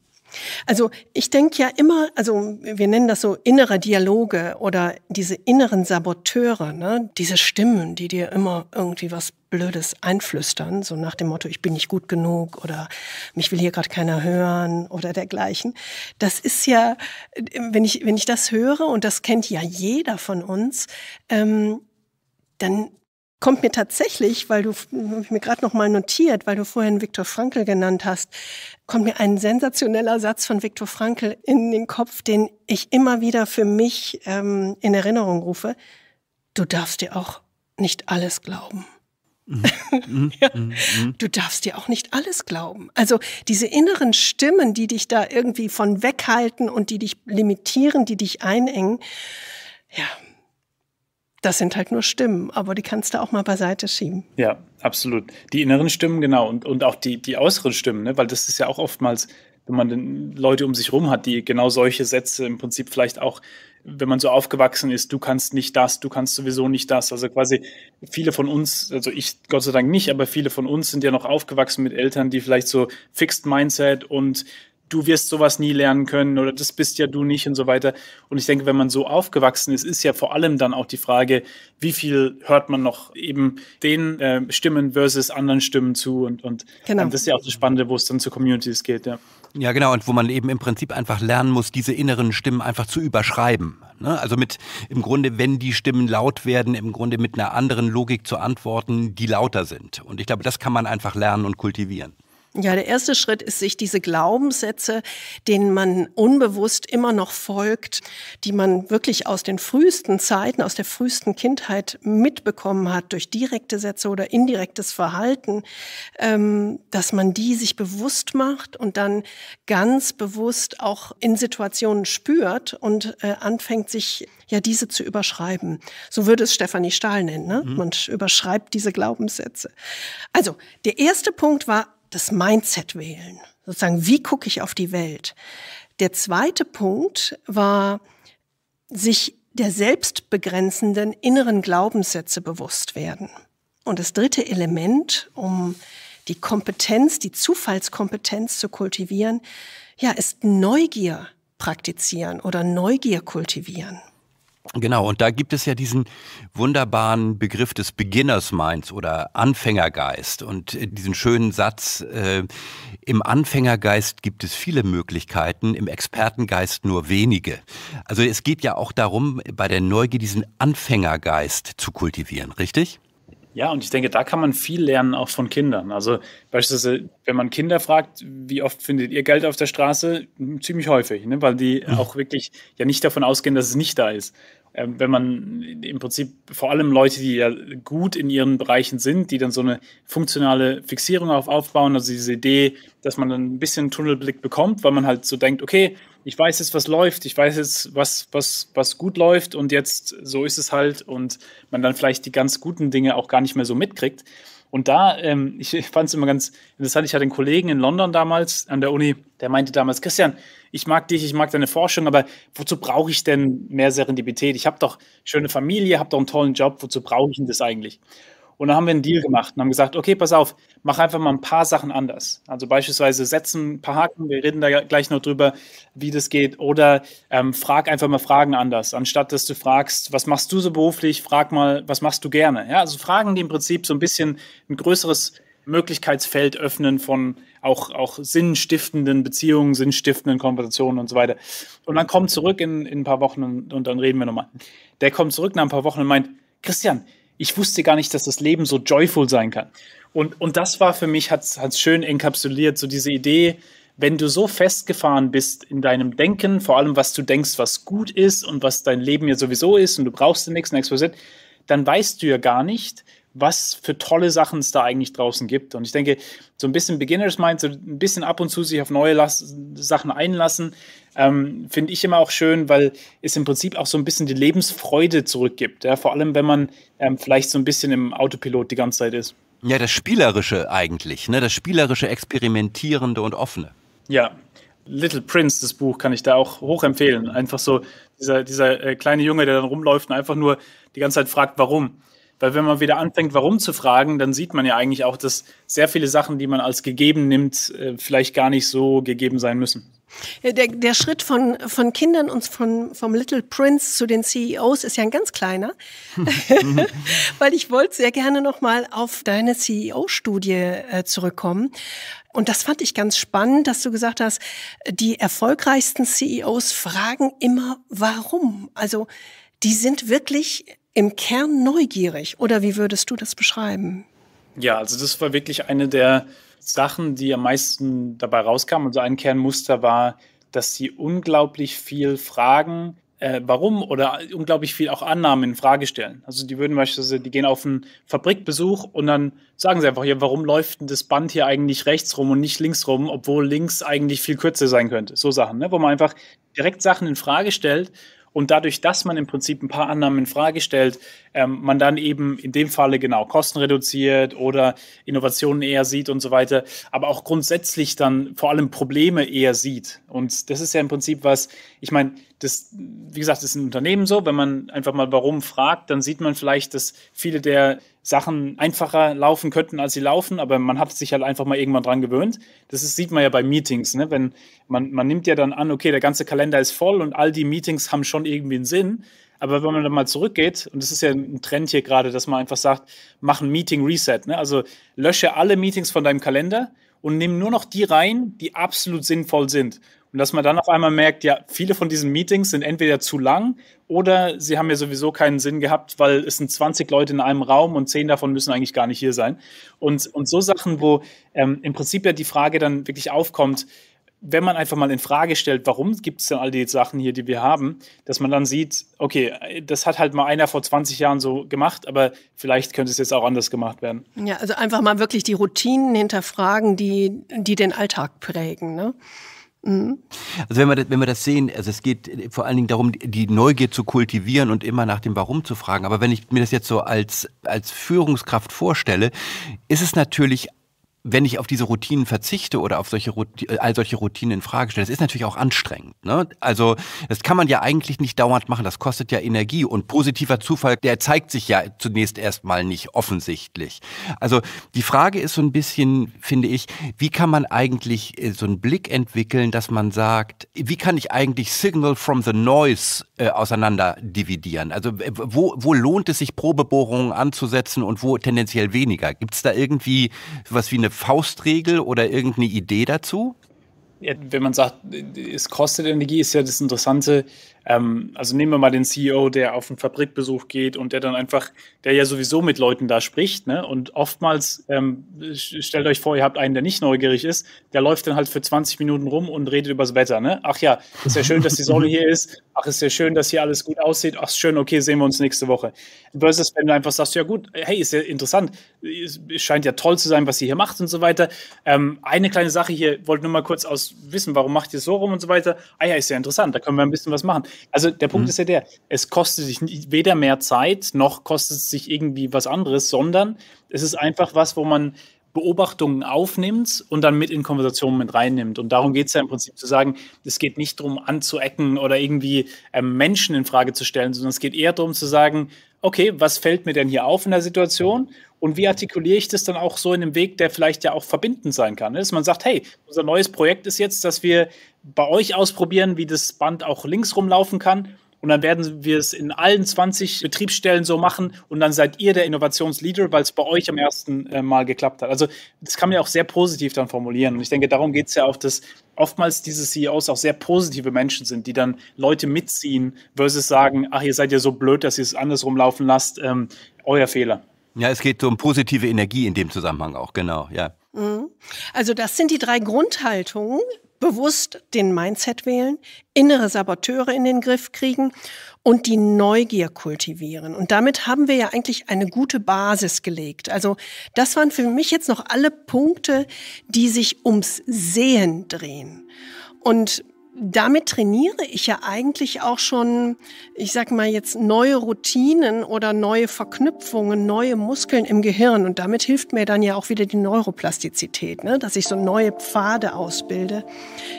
Also ich denke ja immer, also wir nennen das so innere Dialoge oder diese inneren Saboteure, ne? diese Stimmen, die dir immer irgendwie was Blödes einflüstern, so nach dem Motto, ich bin nicht gut genug oder mich will hier gerade keiner hören oder dergleichen. Das ist ja, wenn ich, wenn ich das höre, und das kennt ja jeder von uns, ähm, dann kommt mir tatsächlich, weil du, habe ich mir gerade noch mal notiert, weil du vorhin Viktor Frankl genannt hast, kommt mir ein sensationeller Satz von Viktor Frankl in den Kopf, den ich immer wieder für mich ähm, in Erinnerung rufe. Du darfst dir auch nicht alles glauben. Mhm. Mhm. ja. Mhm. Du darfst dir auch nicht alles glauben. Also diese inneren Stimmen, die dich da irgendwie von weghalten und die dich limitieren, die dich einengen, ja, das sind halt nur Stimmen, aber die kannst du auch mal beiseite schieben. Ja, absolut. Die inneren Stimmen, genau, und, und auch die, die äußeren Stimmen, ne? weil das ist ja auch oftmals, wenn man Leute um sich rum hat, die genau solche Sätze im Prinzip vielleicht auch, wenn man so aufgewachsen ist, du kannst nicht das, du kannst sowieso nicht das. Also quasi viele von uns, also ich Gott sei Dank nicht, aber viele von uns sind ja noch aufgewachsen mit Eltern, die vielleicht so Fixed Mindset und du wirst sowas nie lernen können oder das bist ja du nicht und so weiter. Und ich denke, wenn man so aufgewachsen ist, ist ja vor allem dann auch die Frage, wie viel hört man noch eben den äh, Stimmen versus anderen Stimmen zu und, und, genau. und das ist ja auch das Spannende, wo es dann zu Communities geht, ja. Ja, genau, und wo man eben im Prinzip einfach lernen muss, diese inneren Stimmen einfach zu überschreiben. Ne? Also mit im Grunde, wenn die Stimmen laut werden, im Grunde mit einer anderen Logik zu antworten, die lauter sind. Und ich glaube, das kann man einfach lernen und kultivieren. Ja, der erste Schritt ist, sich diese Glaubenssätze, denen man unbewusst immer noch folgt, die man wirklich aus den frühesten Zeiten, aus der frühesten Kindheit mitbekommen hat, durch direkte Sätze oder indirektes Verhalten, ähm, dass man die sich bewusst macht und dann ganz bewusst auch in Situationen spürt und äh, anfängt, sich ja diese zu überschreiben. So würde es Stefanie Stahl nennen. Ne? Mhm. Man überschreibt diese Glaubenssätze. Also, der erste Punkt war das Mindset wählen. Sozusagen, wie gucke ich auf die Welt? Der zweite Punkt war, sich der selbstbegrenzenden inneren Glaubenssätze bewusst werden. Und das dritte Element, um die Kompetenz, die Zufallskompetenz zu kultivieren, ja, ist Neugier praktizieren oder Neugier kultivieren. Genau, und da gibt es ja diesen wunderbaren Begriff des Beginners Minds oder Anfängergeist und äh, diesen schönen Satz, äh, im Anfängergeist gibt es viele Möglichkeiten, im Expertengeist nur wenige. Also es geht ja auch darum, bei der Neugier diesen Anfängergeist zu kultivieren, richtig? Ja, und ich denke, da kann man viel lernen, auch von Kindern. Also beispielsweise, wenn man Kinder fragt, wie oft findet ihr Geld auf der Straße? Ziemlich häufig, ne? weil die hm. auch wirklich ja nicht davon ausgehen, dass es nicht da ist. Ähm, wenn man im Prinzip vor allem Leute, die ja gut in ihren Bereichen sind, die dann so eine funktionale Fixierung auf aufbauen, also diese Idee, dass man dann ein bisschen Tunnelblick bekommt, weil man halt so denkt, okay, ich weiß jetzt, was läuft, ich weiß jetzt, was, was, was gut läuft und jetzt so ist es halt und man dann vielleicht die ganz guten Dinge auch gar nicht mehr so mitkriegt. Und da, ähm, ich, ich fand es immer ganz interessant, ich hatte einen Kollegen in London damals an der Uni, der meinte damals, Christian, ich mag dich, ich mag deine Forschung, aber wozu brauche ich denn mehr Serendipität? Ich habe doch schöne Familie, habe doch einen tollen Job, wozu brauche ich denn das eigentlich? Und dann haben wir einen Deal gemacht und haben gesagt, okay, pass auf, mach einfach mal ein paar Sachen anders. Also beispielsweise setzen ein paar Haken, wir reden da gleich noch drüber, wie das geht. Oder ähm, frag einfach mal Fragen anders. Anstatt dass du fragst, was machst du so beruflich, frag mal, was machst du gerne. Ja, also Fragen, die im Prinzip so ein bisschen ein größeres Möglichkeitsfeld öffnen von auch, auch sinnstiftenden Beziehungen, sinnstiftenden Konversationen und so weiter. Und dann kommt zurück in, in ein paar Wochen und, und dann reden wir nochmal. Der kommt zurück nach ein paar Wochen und meint, Christian, ich wusste gar nicht, dass das Leben so joyful sein kann. Und, und das war für mich, hat es schön enkapsuliert, so diese Idee, wenn du so festgefahren bist in deinem Denken, vor allem was du denkst, was gut ist und was dein Leben ja sowieso ist und du brauchst den nächsten Exposit, dann weißt du ja gar nicht, was für tolle Sachen es da eigentlich draußen gibt. Und ich denke, so ein bisschen Beginners Mind, so ein bisschen ab und zu sich auf neue Las Sachen einlassen, ähm, finde ich immer auch schön, weil es im Prinzip auch so ein bisschen die Lebensfreude zurückgibt. Ja? Vor allem, wenn man ähm, vielleicht so ein bisschen im Autopilot die ganze Zeit ist. Ja, das Spielerische eigentlich, ne? das Spielerische, Experimentierende und Offene. Ja, Little Prince, das Buch, kann ich da auch hoch empfehlen. Einfach so dieser, dieser äh, kleine Junge, der dann rumläuft und einfach nur die ganze Zeit fragt, warum. Weil wenn man wieder anfängt, warum zu fragen, dann sieht man ja eigentlich auch, dass sehr viele Sachen, die man als gegeben nimmt, äh, vielleicht gar nicht so gegeben sein müssen. Der, der Schritt von, von Kindern und von, vom Little Prince zu den CEOs ist ja ein ganz kleiner, mhm. weil ich wollte sehr gerne nochmal auf deine CEO-Studie äh, zurückkommen. Und das fand ich ganz spannend, dass du gesagt hast, die erfolgreichsten CEOs fragen immer warum. Also die sind wirklich im Kern neugierig. Oder wie würdest du das beschreiben? Ja, also das war wirklich eine der Sachen, die am meisten dabei rauskam. Also ein Kernmuster war, dass sie unglaublich viel Fragen, äh, warum oder unglaublich viel auch Annahmen in Frage stellen. Also die würden beispielsweise, die gehen auf einen Fabrikbesuch und dann sagen sie einfach, ja, warum läuft denn das Band hier eigentlich rechts rum und nicht links rum, obwohl links eigentlich viel kürzer sein könnte. So Sachen, ne? wo man einfach direkt Sachen in Frage stellt und dadurch, dass man im Prinzip ein paar Annahmen in Frage stellt, ähm, man dann eben in dem Falle genau Kosten reduziert oder Innovationen eher sieht und so weiter, aber auch grundsätzlich dann vor allem Probleme eher sieht. Und das ist ja im Prinzip was, ich meine, das, wie gesagt, ist ein Unternehmen so. Wenn man einfach mal warum fragt, dann sieht man vielleicht, dass viele der Sachen einfacher laufen könnten, als sie laufen, aber man hat sich halt einfach mal irgendwann dran gewöhnt. Das ist, sieht man ja bei Meetings, ne? Wenn man, man nimmt ja dann an, okay, der ganze Kalender ist voll und all die Meetings haben schon irgendwie einen Sinn. Aber wenn man dann mal zurückgeht, und das ist ja ein Trend hier gerade, dass man einfach sagt, mach ein Meeting Reset, ne? Also lösche alle Meetings von deinem Kalender und nimm nur noch die rein, die absolut sinnvoll sind. Und dass man dann auf einmal merkt, ja, viele von diesen Meetings sind entweder zu lang oder sie haben ja sowieso keinen Sinn gehabt, weil es sind 20 Leute in einem Raum und 10 davon müssen eigentlich gar nicht hier sein. Und, und so Sachen, wo ähm, im Prinzip ja die Frage dann wirklich aufkommt, wenn man einfach mal in Frage stellt, warum gibt es denn all die Sachen hier, die wir haben, dass man dann sieht, okay, das hat halt mal einer vor 20 Jahren so gemacht, aber vielleicht könnte es jetzt auch anders gemacht werden. Ja, also einfach mal wirklich die Routinen hinterfragen, die, die den Alltag prägen. Ne? Mhm. Also wenn wir, das, wenn wir das sehen, also es geht vor allen Dingen darum, die Neugier zu kultivieren und immer nach dem Warum zu fragen. Aber wenn ich mir das jetzt so als, als Führungskraft vorstelle, ist es natürlich wenn ich auf diese Routinen verzichte oder auf solche Routine, äh, all solche Routinen in Frage stelle, das ist natürlich auch anstrengend. Ne? Also das kann man ja eigentlich nicht dauernd machen. Das kostet ja Energie und positiver Zufall, der zeigt sich ja zunächst erstmal nicht offensichtlich. Also die Frage ist so ein bisschen, finde ich, wie kann man eigentlich äh, so einen Blick entwickeln, dass man sagt, wie kann ich eigentlich Signal from the Noise äh, auseinander dividieren? Also wo, wo lohnt es sich Probebohrungen anzusetzen und wo tendenziell weniger? Gibt es da irgendwie was wie eine irgendeine Faustregel oder irgendeine Idee dazu? Ja, wenn man sagt, es kostet Energie, ist ja das Interessante ähm, also nehmen wir mal den CEO, der auf einen Fabrikbesuch geht und der dann einfach, der ja sowieso mit Leuten da spricht, ne? Und oftmals, ähm, stellt euch vor, ihr habt einen, der nicht neugierig ist, der läuft dann halt für 20 Minuten rum und redet über das Wetter, ne? Ach ja, ist ja schön, dass die Sonne hier ist. Ach, ist ja schön, dass hier alles gut aussieht. Ach, schön, okay, sehen wir uns nächste Woche. Versus, wenn du einfach sagst, ja gut, hey, ist ja interessant, es scheint ja toll zu sein, was ihr hier macht und so weiter. Ähm, eine kleine Sache hier, wollte nur mal kurz aus wissen, warum macht ihr es so rum und so weiter. Ah ja, ist ja interessant, da können wir ein bisschen was machen. Also der Punkt mhm. ist ja der, es kostet sich weder mehr Zeit, noch kostet es sich irgendwie was anderes, sondern es ist einfach was, wo man Beobachtungen aufnimmt und dann mit in Konversationen mit reinnimmt. Und darum geht es ja im Prinzip zu sagen, es geht nicht darum, anzuecken oder irgendwie ähm, Menschen in Frage zu stellen, sondern es geht eher darum zu sagen, okay, was fällt mir denn hier auf in der Situation? Und wie artikuliere ich das dann auch so in einem Weg, der vielleicht ja auch verbindend sein kann? Ne? Dass man sagt, hey, unser neues Projekt ist jetzt, dass wir bei euch ausprobieren, wie das Band auch links rumlaufen kann. Und dann werden wir es in allen 20 Betriebsstellen so machen und dann seid ihr der Innovationsleader, weil es bei euch am ersten äh, Mal geklappt hat. Also das kann man ja auch sehr positiv dann formulieren. Und ich denke, darum geht es ja auch, dass oftmals diese CEOs auch sehr positive Menschen sind, die dann Leute mitziehen versus sagen, ach, ihr seid ja so blöd, dass ihr es andersrum laufen lasst, ähm, euer Fehler. Ja, es geht um positive Energie in dem Zusammenhang auch, genau, ja. Mhm. Also das sind die drei Grundhaltungen. Bewusst den Mindset wählen, innere Saboteure in den Griff kriegen und die Neugier kultivieren. Und damit haben wir ja eigentlich eine gute Basis gelegt. Also das waren für mich jetzt noch alle Punkte, die sich ums Sehen drehen. Und damit trainiere ich ja eigentlich auch schon, ich sag mal jetzt neue Routinen oder neue Verknüpfungen, neue Muskeln im Gehirn. Und damit hilft mir dann ja auch wieder die Neuroplastizität, ne? dass ich so neue Pfade ausbilde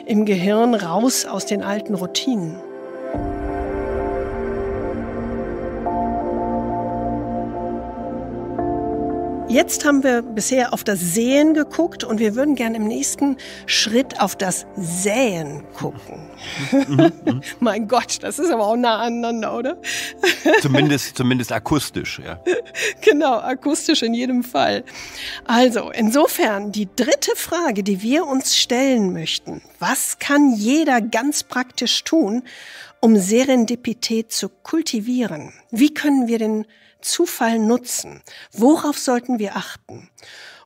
im Gehirn raus aus den alten Routinen. Jetzt haben wir bisher auf das Sehen geguckt und wir würden gerne im nächsten Schritt auf das Säen gucken. mein Gott, das ist aber auch nah aneinander, oder? zumindest, zumindest akustisch, ja. Genau, akustisch in jedem Fall. Also, insofern die dritte Frage, die wir uns stellen möchten. Was kann jeder ganz praktisch tun, um Serendipität zu kultivieren? Wie können wir den Zufall nutzen? Worauf sollten wir achten?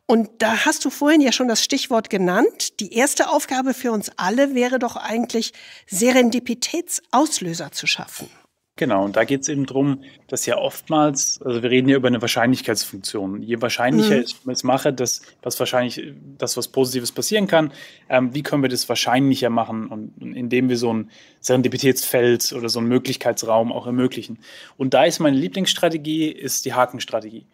Und da hast du vorhin ja schon das Stichwort genannt. Die erste Aufgabe für uns alle wäre doch eigentlich, Serendipitätsauslöser zu schaffen. Genau, und da geht es eben darum, dass ja oftmals, also wir reden ja über eine Wahrscheinlichkeitsfunktion. Je wahrscheinlicher mhm. ich es mache, dass was wahrscheinlich, dass was Positives passieren kann, ähm, wie können wir das wahrscheinlicher machen und, und indem wir so ein Serendipitätsfeld oder so einen Möglichkeitsraum auch ermöglichen. Und da ist meine Lieblingsstrategie, ist die Hakenstrategie.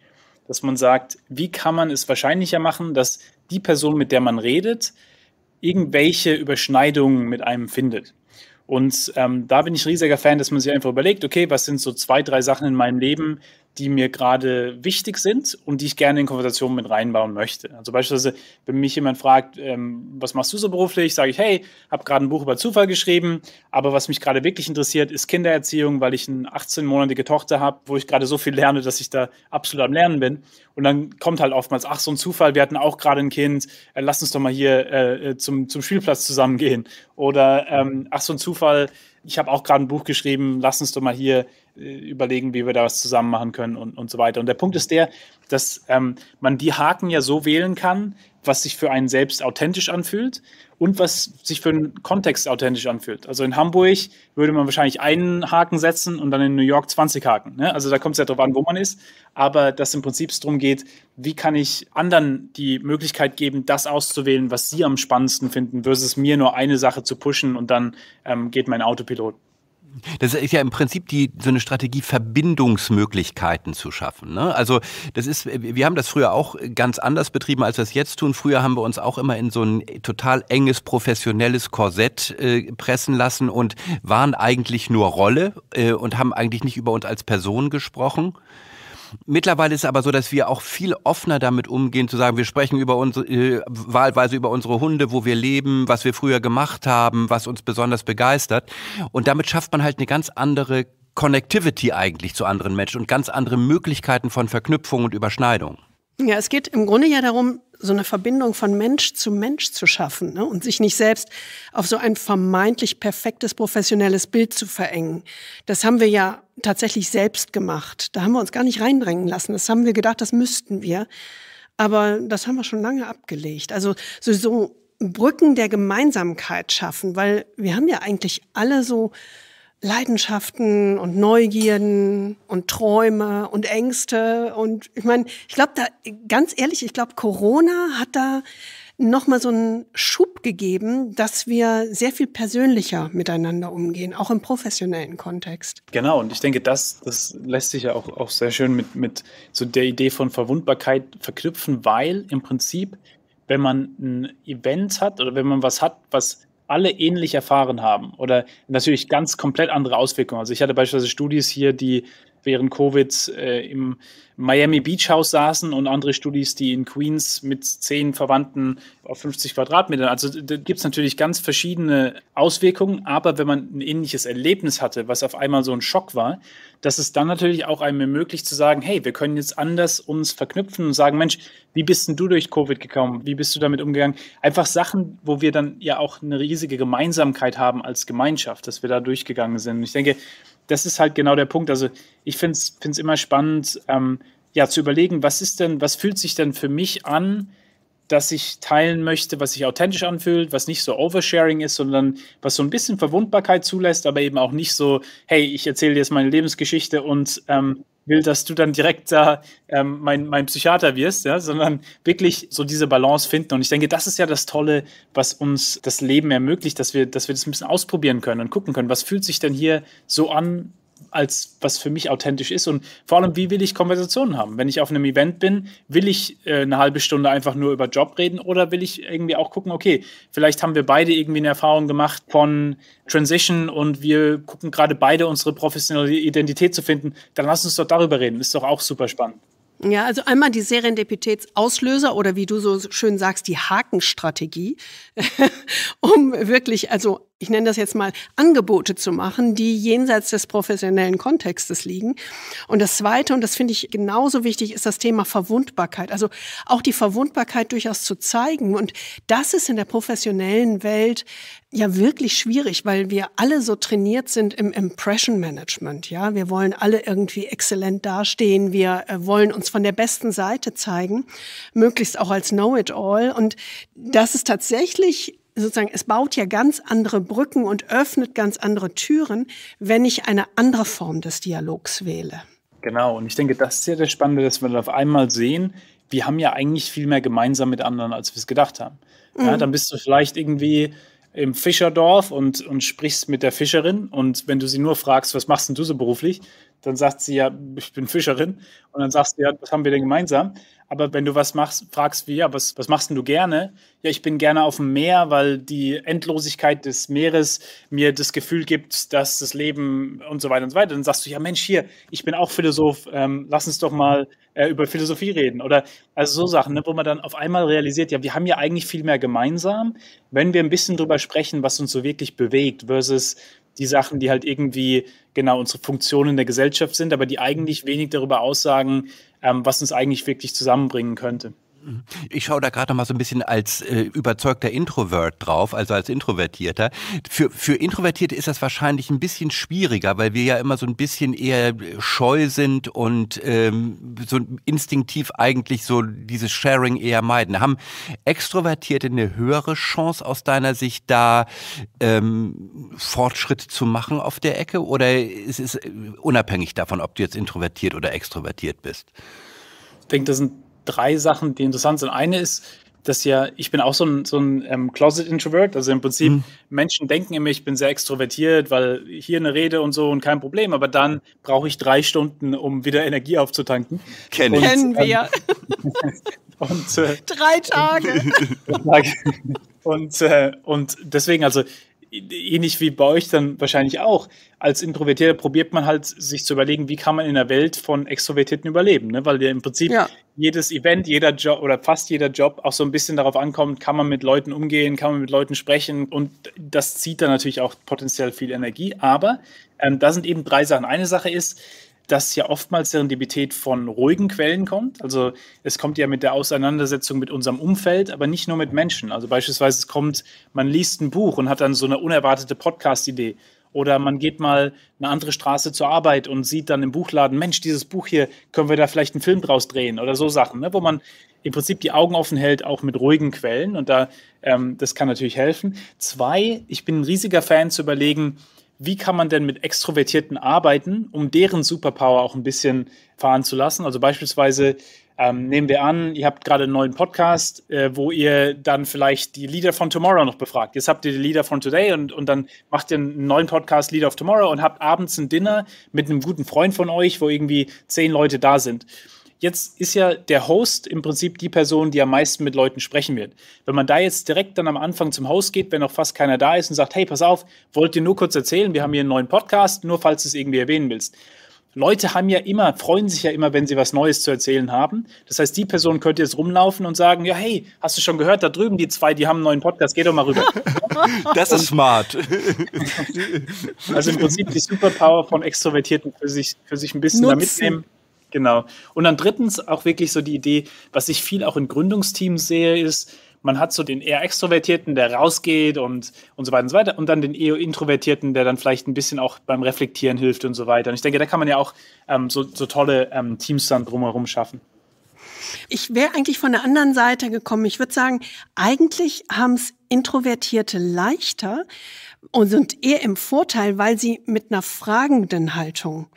Dass man sagt, wie kann man es wahrscheinlicher machen, dass die Person, mit der man redet, irgendwelche Überschneidungen mit einem findet. Und ähm, da bin ich riesiger Fan, dass man sich einfach überlegt, okay, was sind so zwei, drei Sachen in meinem Leben, die mir gerade wichtig sind und die ich gerne in Konversationen mit reinbauen möchte. Also beispielsweise, wenn mich jemand fragt, ähm, was machst du so beruflich, sage ich, hey, habe gerade ein Buch über Zufall geschrieben, aber was mich gerade wirklich interessiert, ist Kindererziehung, weil ich eine 18-monatige Tochter habe, wo ich gerade so viel lerne, dass ich da absolut am Lernen bin. Und dann kommt halt oftmals, ach, so ein Zufall, wir hatten auch gerade ein Kind, äh, lass uns doch mal hier äh, äh zum, zum Spielplatz zusammengehen. Oder ähm, ach, so ein Zufall, ich habe auch gerade ein Buch geschrieben, lass uns doch mal hier äh, überlegen, wie wir da was zusammen machen können und, und so weiter. Und der Punkt ist der, dass ähm, man die Haken ja so wählen kann, was sich für einen selbst authentisch anfühlt und was sich für einen Kontext authentisch anfühlt. Also in Hamburg würde man wahrscheinlich einen Haken setzen und dann in New York 20 Haken. Ne? Also da kommt es ja darauf an, wo man ist. Aber dass im Prinzip darum geht, wie kann ich anderen die Möglichkeit geben, das auszuwählen, was sie am spannendsten finden, versus mir nur eine Sache zu pushen und dann ähm, geht mein Autopilot das ist ja im Prinzip die, so eine Strategie, Verbindungsmöglichkeiten zu schaffen. Ne? Also das ist, wir haben das früher auch ganz anders betrieben, als wir es jetzt tun. Früher haben wir uns auch immer in so ein total enges professionelles Korsett äh, pressen lassen und waren eigentlich nur Rolle äh, und haben eigentlich nicht über uns als Person gesprochen. Mittlerweile ist es aber so, dass wir auch viel offener damit umgehen, zu sagen, wir sprechen über unsere, äh, wahlweise über unsere Hunde, wo wir leben, was wir früher gemacht haben, was uns besonders begeistert. Und damit schafft man halt eine ganz andere Connectivity eigentlich zu anderen Menschen und ganz andere Möglichkeiten von Verknüpfung und Überschneidung. Ja, es geht im Grunde ja darum, so eine Verbindung von Mensch zu Mensch zu schaffen ne? und sich nicht selbst auf so ein vermeintlich perfektes professionelles Bild zu verengen. Das haben wir ja tatsächlich selbst gemacht. Da haben wir uns gar nicht reindrängen lassen. Das haben wir gedacht, das müssten wir. Aber das haben wir schon lange abgelegt. Also so, so Brücken der Gemeinsamkeit schaffen, weil wir haben ja eigentlich alle so Leidenschaften und Neugierden und Träume und Ängste. Und ich meine, ich glaube da, ganz ehrlich, ich glaube, Corona hat da nochmal so einen Schub gegeben, dass wir sehr viel persönlicher miteinander umgehen, auch im professionellen Kontext. Genau, und ich denke, das, das lässt sich ja auch, auch sehr schön mit, mit so der Idee von Verwundbarkeit verknüpfen, weil im Prinzip, wenn man ein Event hat oder wenn man was hat, was alle ähnlich erfahren haben oder natürlich ganz komplett andere Auswirkungen. Also ich hatte beispielsweise Studis hier, die während Covid äh, im Miami Beach Haus saßen und andere Studis, die in Queens mit zehn Verwandten auf 50 Quadratmetern. Also da gibt es natürlich ganz verschiedene Auswirkungen, aber wenn man ein ähnliches Erlebnis hatte, was auf einmal so ein Schock war, dass es dann natürlich auch einem ermöglicht zu sagen, hey, wir können jetzt anders uns verknüpfen und sagen, Mensch, wie bist denn du durch Covid gekommen? Wie bist du damit umgegangen? Einfach Sachen, wo wir dann ja auch eine riesige Gemeinsamkeit haben als Gemeinschaft, dass wir da durchgegangen sind. Und ich denke, das ist halt genau der Punkt. Also ich finde es immer spannend, ähm, ja, zu überlegen, was ist denn, was fühlt sich denn für mich an, dass ich teilen möchte, was sich authentisch anfühlt, was nicht so Oversharing ist, sondern was so ein bisschen Verwundbarkeit zulässt, aber eben auch nicht so, hey, ich erzähle jetzt meine Lebensgeschichte und ähm, will, dass du dann direkt da ähm, mein, mein Psychiater wirst, ja, sondern wirklich so diese Balance finden. Und ich denke, das ist ja das Tolle, was uns das Leben ermöglicht, dass wir, dass wir das ein bisschen ausprobieren können und gucken können, was fühlt sich denn hier so an, als was für mich authentisch ist und vor allem, wie will ich Konversationen haben? Wenn ich auf einem Event bin, will ich äh, eine halbe Stunde einfach nur über Job reden oder will ich irgendwie auch gucken, okay, vielleicht haben wir beide irgendwie eine Erfahrung gemacht von Transition und wir gucken gerade beide unsere professionelle Identität zu finden, dann lass uns doch darüber reden, ist doch auch super spannend. Ja, also einmal die Serendipitätsauslöser oder wie du so schön sagst, die Hakenstrategie, um wirklich, also ich nenne das jetzt mal Angebote zu machen, die jenseits des professionellen Kontextes liegen. Und das Zweite, und das finde ich genauso wichtig, ist das Thema Verwundbarkeit. Also auch die Verwundbarkeit durchaus zu zeigen. Und das ist in der professionellen Welt ja wirklich schwierig, weil wir alle so trainiert sind im Impression Management. Ja, wir wollen alle irgendwie exzellent dastehen. Wir äh, wollen uns von der besten Seite zeigen, möglichst auch als Know-it-all. Und das ist tatsächlich sozusagen, es baut ja ganz andere Brücken und öffnet ganz andere Türen, wenn ich eine andere Form des Dialogs wähle. Genau. Und ich denke, das ist ja das Spannende, dass wir auf einmal sehen, wir haben ja eigentlich viel mehr gemeinsam mit anderen, als wir es gedacht haben. Ja, mhm. dann bist du vielleicht irgendwie im Fischerdorf und, und sprichst mit der Fischerin und wenn du sie nur fragst, was machst denn du so beruflich, dann sagt sie ja, ich bin Fischerin. Und dann sagst du ja, was haben wir denn gemeinsam? Aber wenn du was machst, fragst wie, ja, was, was machst denn du gerne? Ja, ich bin gerne auf dem Meer, weil die Endlosigkeit des Meeres mir das Gefühl gibt, dass das Leben und so weiter und so weiter. Dann sagst du, ja Mensch, hier, ich bin auch Philosoph, ähm, lass uns doch mal äh, über Philosophie reden. Oder also so Sachen, ne, wo man dann auf einmal realisiert, ja, wir haben ja eigentlich viel mehr gemeinsam, wenn wir ein bisschen drüber sprechen, was uns so wirklich bewegt, versus die Sachen, die halt irgendwie genau unsere Funktionen in der Gesellschaft sind, aber die eigentlich wenig darüber aussagen, ähm, was uns eigentlich wirklich zusammenbringen könnte. Ich schaue da gerade noch mal so ein bisschen als äh, überzeugter Introvert drauf, also als Introvertierter. Für, für Introvertierte ist das wahrscheinlich ein bisschen schwieriger, weil wir ja immer so ein bisschen eher äh, scheu sind und ähm, so instinktiv eigentlich so dieses Sharing eher meiden. Haben Extrovertierte eine höhere Chance aus deiner Sicht da ähm, Fortschritt zu machen auf der Ecke oder ist es äh, unabhängig davon, ob du jetzt introvertiert oder extrovertiert bist? Ich denke, das sind drei Sachen, die interessant sind. Eine ist, dass ja, ich bin auch so ein, so ein ähm, Closet-Introvert. Also im Prinzip, mhm. Menschen denken immer, ich bin sehr extrovertiert, weil hier eine Rede und so und kein Problem. Aber dann brauche ich drei Stunden, um wieder Energie aufzutanken. Kennen, und, Kennen wir. Ähm, und, äh, drei Tage. Und, äh, und deswegen, also ähnlich wie bei euch dann wahrscheinlich auch, als Introvertierter probiert man halt, sich zu überlegen, wie kann man in der Welt von Extrovertierten überleben, ne? weil ja im Prinzip ja. jedes Event, jeder Job oder fast jeder Job auch so ein bisschen darauf ankommt, kann man mit Leuten umgehen, kann man mit Leuten sprechen und das zieht dann natürlich auch potenziell viel Energie. Aber ähm, da sind eben drei Sachen. Eine Sache ist, dass ja oftmals Serendipität von ruhigen Quellen kommt. Also es kommt ja mit der Auseinandersetzung mit unserem Umfeld, aber nicht nur mit Menschen. Also beispielsweise es kommt, man liest ein Buch und hat dann so eine unerwartete Podcast-Idee. Oder man geht mal eine andere Straße zur Arbeit und sieht dann im Buchladen, Mensch, dieses Buch hier, können wir da vielleicht einen Film draus drehen oder so Sachen, ne? wo man im Prinzip die Augen offen hält, auch mit ruhigen Quellen. Und da, ähm, das kann natürlich helfen. Zwei, ich bin ein riesiger Fan zu überlegen, wie kann man denn mit Extrovertierten arbeiten, um deren Superpower auch ein bisschen fahren zu lassen? Also beispielsweise ähm, nehmen wir an, ihr habt gerade einen neuen Podcast, äh, wo ihr dann vielleicht die Leader von Tomorrow noch befragt. Jetzt habt ihr die Leader von Today und, und dann macht ihr einen neuen Podcast Leader of Tomorrow und habt abends ein Dinner mit einem guten Freund von euch, wo irgendwie zehn Leute da sind jetzt ist ja der Host im Prinzip die Person, die am meisten mit Leuten sprechen wird. Wenn man da jetzt direkt dann am Anfang zum Host geht, wenn noch fast keiner da ist und sagt, hey, pass auf, wollt ihr nur kurz erzählen, wir haben hier einen neuen Podcast, nur falls du es irgendwie erwähnen willst. Leute haben ja immer, freuen sich ja immer, wenn sie was Neues zu erzählen haben. Das heißt, die Person könnte jetzt rumlaufen und sagen, ja, hey, hast du schon gehört, da drüben die zwei, die haben einen neuen Podcast, geh doch mal rüber. Das ist smart. Also im Prinzip die Superpower von Extrovertierten für sich, für sich ein bisschen Nutzen. da mitnehmen Genau. Und dann drittens auch wirklich so die Idee, was ich viel auch in Gründungsteams sehe, ist, man hat so den eher Extrovertierten, der rausgeht und, und so weiter und so weiter, und dann den eher Introvertierten, der dann vielleicht ein bisschen auch beim Reflektieren hilft und so weiter. Und ich denke, da kann man ja auch ähm, so, so, tolle ähm, Teams dann drumherum schaffen. Ich wäre eigentlich von der anderen Seite gekommen. Ich würde sagen, eigentlich haben es Introvertierte leichter und sind eher im Vorteil, weil sie mit einer fragenden Haltung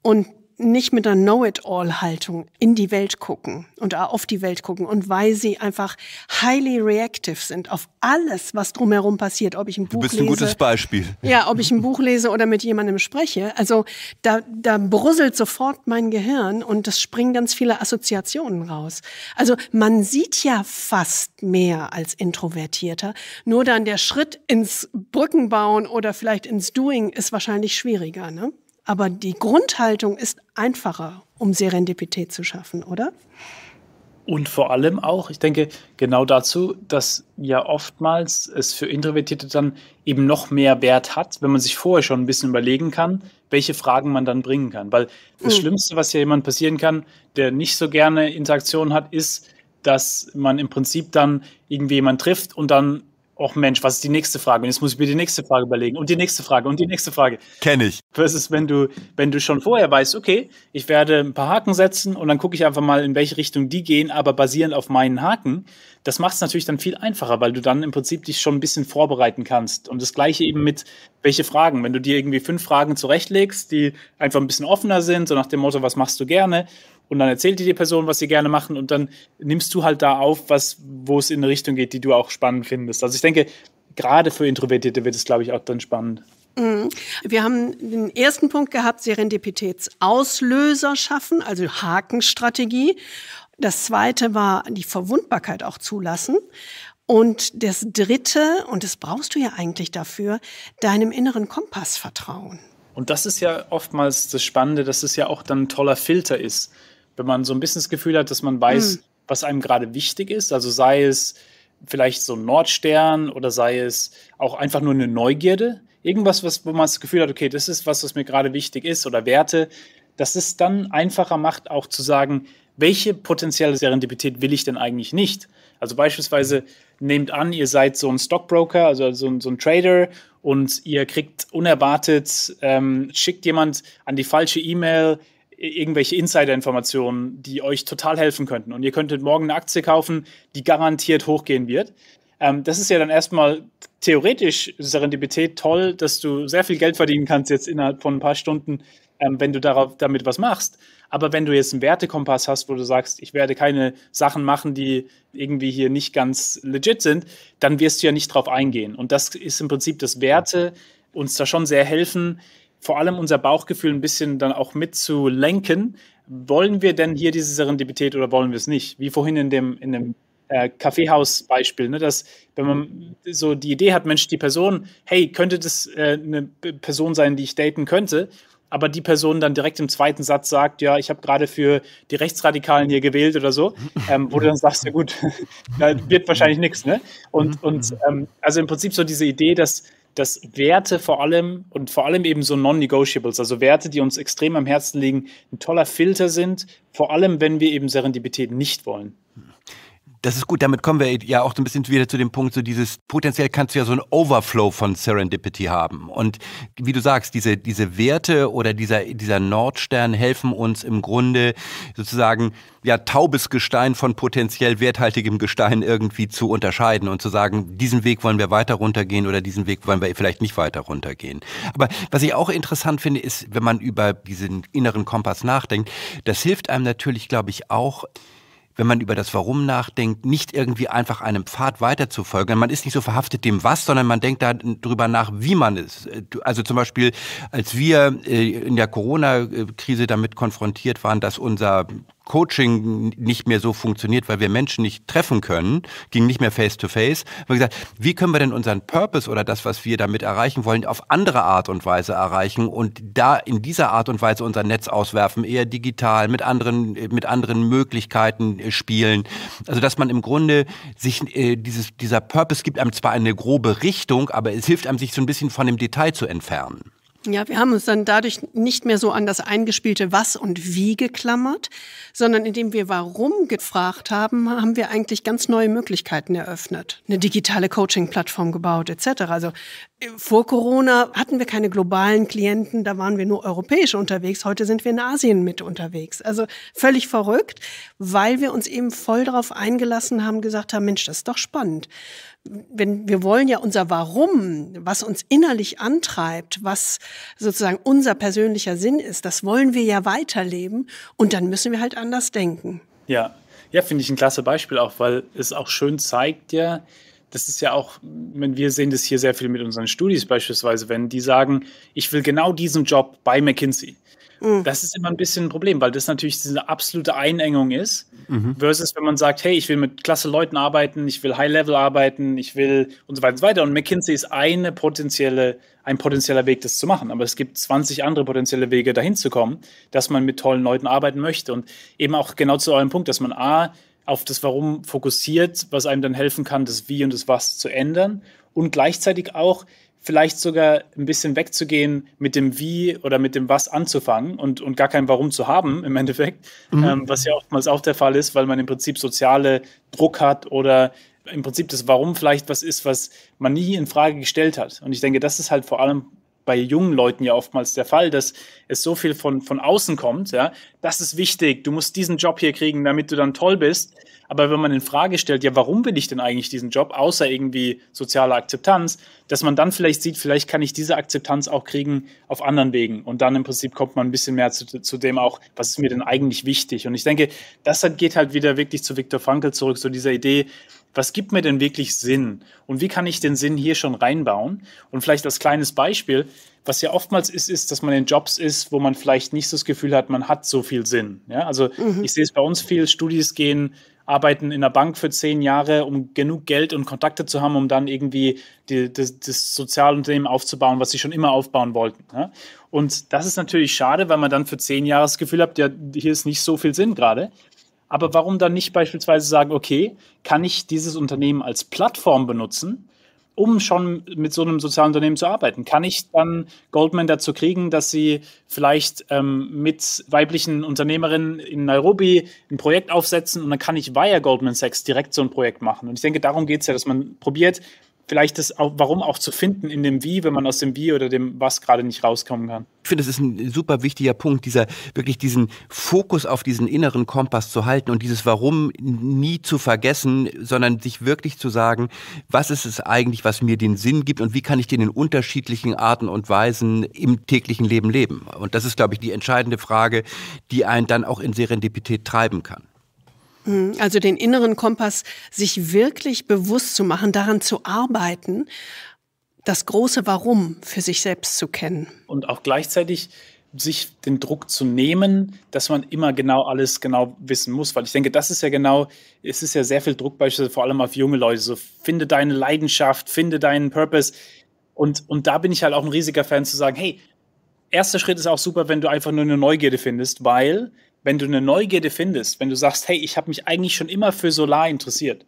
und nicht mit einer Know-it-all-Haltung in die Welt gucken und auf die Welt gucken und weil sie einfach highly reactive sind auf alles, was drumherum passiert, ob ich ein Buch lese. Du bist lese, ein gutes Beispiel. Ja, ob ich ein Buch lese oder mit jemandem spreche. Also da, da brusselt sofort mein Gehirn und es springen ganz viele Assoziationen raus. Also man sieht ja fast mehr als Introvertierter, nur dann der Schritt ins Brückenbauen oder vielleicht ins Doing ist wahrscheinlich schwieriger, ne? Aber die Grundhaltung ist einfacher, um Serendipität zu schaffen, oder? Und vor allem auch, ich denke, genau dazu, dass ja oftmals es für Introvertierte dann eben noch mehr Wert hat, wenn man sich vorher schon ein bisschen überlegen kann, welche Fragen man dann bringen kann. Weil das mhm. Schlimmste, was ja jemand passieren kann, der nicht so gerne Interaktion hat, ist, dass man im Prinzip dann irgendwie jemanden trifft und dann Och Mensch, was ist die nächste Frage? Und jetzt muss ich mir die nächste Frage überlegen und die nächste Frage und die nächste Frage. Kenne ich. Versus, wenn du, wenn du schon vorher weißt, okay, ich werde ein paar Haken setzen und dann gucke ich einfach mal, in welche Richtung die gehen, aber basierend auf meinen Haken, das macht es natürlich dann viel einfacher, weil du dann im Prinzip dich schon ein bisschen vorbereiten kannst. Und das gleiche eben mit, welche Fragen. Wenn du dir irgendwie fünf Fragen zurechtlegst, die einfach ein bisschen offener sind, so nach dem Motto, was machst du gerne, und dann erzählt dir die Person, was sie gerne machen und dann nimmst du halt da auf, was, wo es in eine Richtung geht, die du auch spannend findest. Also ich denke, gerade für Introvertierte wird es, glaube ich, auch dann spannend. Mhm. Wir haben den ersten Punkt gehabt, Serendipitätsauslöser schaffen, also Hakenstrategie. Das zweite war die Verwundbarkeit auch zulassen. Und das dritte, und das brauchst du ja eigentlich dafür, deinem inneren Kompass vertrauen. Und das ist ja oftmals das Spannende, dass es ja auch dann ein toller Filter ist wenn man so ein bisschen das Gefühl hat, dass man weiß, mhm. was einem gerade wichtig ist, also sei es vielleicht so ein Nordstern oder sei es auch einfach nur eine Neugierde, irgendwas, was, wo man das Gefühl hat, okay, das ist was, was mir gerade wichtig ist oder Werte, dass es dann einfacher macht, auch zu sagen, welche potenzielle Serendipität will ich denn eigentlich nicht? Also beispielsweise nehmt an, ihr seid so ein Stockbroker, also so ein, so ein Trader und ihr kriegt unerwartet, ähm, schickt jemand an die falsche E-Mail, irgendwelche Insider-Informationen, die euch total helfen könnten. Und ihr könntet morgen eine Aktie kaufen, die garantiert hochgehen wird. Ähm, das ist ja dann erstmal theoretisch Serendipität toll, dass du sehr viel Geld verdienen kannst jetzt innerhalb von ein paar Stunden, ähm, wenn du darauf, damit was machst. Aber wenn du jetzt einen Wertekompass hast, wo du sagst, ich werde keine Sachen machen, die irgendwie hier nicht ganz legit sind, dann wirst du ja nicht drauf eingehen. Und das ist im Prinzip dass Werte uns da schon sehr helfen, vor allem unser Bauchgefühl ein bisschen dann auch mitzulenken. Wollen wir denn hier diese Serendipität oder wollen wir es nicht? Wie vorhin in dem, in dem äh, Kaffeehaus-Beispiel, ne? dass wenn man so die Idee hat, Mensch, die Person, hey, könnte das äh, eine Person sein, die ich daten könnte, aber die Person dann direkt im zweiten Satz sagt, ja, ich habe gerade für die Rechtsradikalen hier gewählt oder so, ähm, wo du dann sagst, ja gut, da wird wahrscheinlich nichts. Ne? Und, mhm. und ähm, also im Prinzip so diese Idee, dass dass Werte vor allem und vor allem eben so Non-Negotiables, also Werte, die uns extrem am Herzen liegen, ein toller Filter sind, vor allem wenn wir eben Serendipität nicht wollen. Das ist gut, damit kommen wir ja auch so ein bisschen wieder zu dem Punkt, so dieses, potenziell kannst du ja so ein Overflow von Serendipity haben. Und wie du sagst, diese, diese Werte oder dieser, dieser Nordstern helfen uns im Grunde sozusagen, ja, taubes Gestein von potenziell werthaltigem Gestein irgendwie zu unterscheiden und zu sagen, diesen Weg wollen wir weiter runtergehen oder diesen Weg wollen wir vielleicht nicht weiter runtergehen. Aber was ich auch interessant finde, ist, wenn man über diesen inneren Kompass nachdenkt, das hilft einem natürlich, glaube ich, auch, wenn man über das Warum nachdenkt, nicht irgendwie einfach einem Pfad weiterzufolgen. Man ist nicht so verhaftet dem Was, sondern man denkt darüber nach, wie man es. Äh, also zum Beispiel, als wir äh, in der Corona-Krise damit konfrontiert waren, dass unser Coaching nicht mehr so funktioniert, weil wir Menschen nicht treffen können, ging nicht mehr face to face. Wir gesagt, wie können wir denn unseren Purpose oder das, was wir damit erreichen wollen, auf andere Art und Weise erreichen und da in dieser Art und Weise unser Netz auswerfen, eher digital, mit anderen, mit anderen Möglichkeiten äh, spielen. Also, dass man im Grunde sich, äh, dieses, dieser Purpose gibt einem zwar eine grobe Richtung, aber es hilft einem, sich so ein bisschen von dem Detail zu entfernen. Ja, wir haben uns dann dadurch nicht mehr so an das eingespielte Was und Wie geklammert, sondern indem wir Warum gefragt haben, haben wir eigentlich ganz neue Möglichkeiten eröffnet. Eine digitale Coaching-Plattform gebaut etc. Also äh, vor Corona hatten wir keine globalen Klienten, da waren wir nur europäisch unterwegs. Heute sind wir in Asien mit unterwegs. Also völlig verrückt, weil wir uns eben voll darauf eingelassen haben, gesagt haben, Mensch, das ist doch spannend wenn wir wollen ja unser Warum, was uns innerlich antreibt, was sozusagen unser persönlicher Sinn ist, das wollen wir ja weiterleben und dann müssen wir halt anders denken. Ja, ja, finde ich ein klasse Beispiel auch, weil es auch schön zeigt ja, das ist ja auch, wenn wir sehen das hier sehr viel mit unseren Studis beispielsweise, wenn die sagen, ich will genau diesen Job bei McKinsey Mhm. Das ist immer ein bisschen ein Problem, weil das natürlich diese absolute Einengung ist. Mhm. Versus, wenn man sagt, hey, ich will mit klasse Leuten arbeiten, ich will High-Level arbeiten, ich will und so weiter und so weiter. Und McKinsey ist eine potenzielle, ein potenzieller Weg, das zu machen. Aber es gibt 20 andere potenzielle Wege, dahin zu kommen, dass man mit tollen Leuten arbeiten möchte. Und eben auch genau zu eurem Punkt, dass man A, auf das Warum fokussiert, was einem dann helfen kann, das Wie und das Was zu ändern und gleichzeitig auch vielleicht sogar ein bisschen wegzugehen, mit dem Wie oder mit dem Was anzufangen und, und gar kein Warum zu haben im Endeffekt, mhm. ähm, was ja oftmals auch der Fall ist, weil man im Prinzip soziale Druck hat oder im Prinzip das Warum vielleicht was ist, was man nie in Frage gestellt hat. Und ich denke, das ist halt vor allem bei jungen Leuten ja oftmals der Fall, dass es so viel von, von außen kommt, ja, das ist wichtig, du musst diesen Job hier kriegen, damit du dann toll bist. Aber wenn man in Frage stellt, ja, warum will ich denn eigentlich diesen Job, außer irgendwie soziale Akzeptanz, dass man dann vielleicht sieht, vielleicht kann ich diese Akzeptanz auch kriegen auf anderen Wegen. Und dann im Prinzip kommt man ein bisschen mehr zu, zu dem auch, was ist mir denn eigentlich wichtig? Und ich denke, das geht halt wieder wirklich zu Viktor Frankl zurück, so dieser Idee, was gibt mir denn wirklich Sinn? Und wie kann ich den Sinn hier schon reinbauen? Und vielleicht als kleines Beispiel, was ja oftmals ist, ist, dass man in Jobs ist, wo man vielleicht nicht so das Gefühl hat, man hat so viel Sinn. Ja, also mhm. ich sehe es bei uns viel, Studis gehen arbeiten in der Bank für zehn Jahre, um genug Geld und Kontakte zu haben, um dann irgendwie die, das, das, Sozialunternehmen aufzubauen, was sie schon immer aufbauen wollten. Ne? Und das ist natürlich schade, weil man dann für zehn Jahre das Gefühl hat, ja, hier ist nicht so viel Sinn gerade. Aber warum dann nicht beispielsweise sagen, okay, kann ich dieses Unternehmen als Plattform benutzen? um schon mit so einem sozialen Unternehmen zu arbeiten? Kann ich dann Goldman dazu kriegen, dass sie vielleicht ähm, mit weiblichen Unternehmerinnen in Nairobi ein Projekt aufsetzen und dann kann ich via Goldman Sachs direkt so ein Projekt machen? Und ich denke, darum geht es ja, dass man probiert, vielleicht das auch, warum auch zu finden in dem Wie, wenn man aus dem Wie oder dem Was gerade nicht rauskommen kann. Ich finde, das ist ein super wichtiger Punkt, dieser wirklich diesen Fokus auf diesen inneren Kompass zu halten und dieses Warum nie zu vergessen, sondern sich wirklich zu sagen, was ist es eigentlich, was mir den Sinn gibt und wie kann ich den in unterschiedlichen Arten und Weisen im täglichen Leben leben? Und das ist, glaube ich, die entscheidende Frage, die einen dann auch in Serendipität treiben kann. Mhm. Also den inneren Kompass sich wirklich bewusst zu machen, daran zu arbeiten, das große Warum für sich selbst zu kennen. Und auch gleichzeitig sich den Druck zu nehmen, dass man immer genau alles genau wissen muss, weil ich denke, das ist ja genau, es ist ja sehr viel Druck beispielsweise vor allem auf junge Leute, so finde deine Leidenschaft, finde deinen Purpose und, und da bin ich halt auch ein riesiger Fan zu sagen, hey, erster Schritt ist auch super, wenn du einfach nur eine Neugierde findest, weil wenn du eine Neugierde findest, wenn du sagst, hey, ich habe mich eigentlich schon immer für Solar interessiert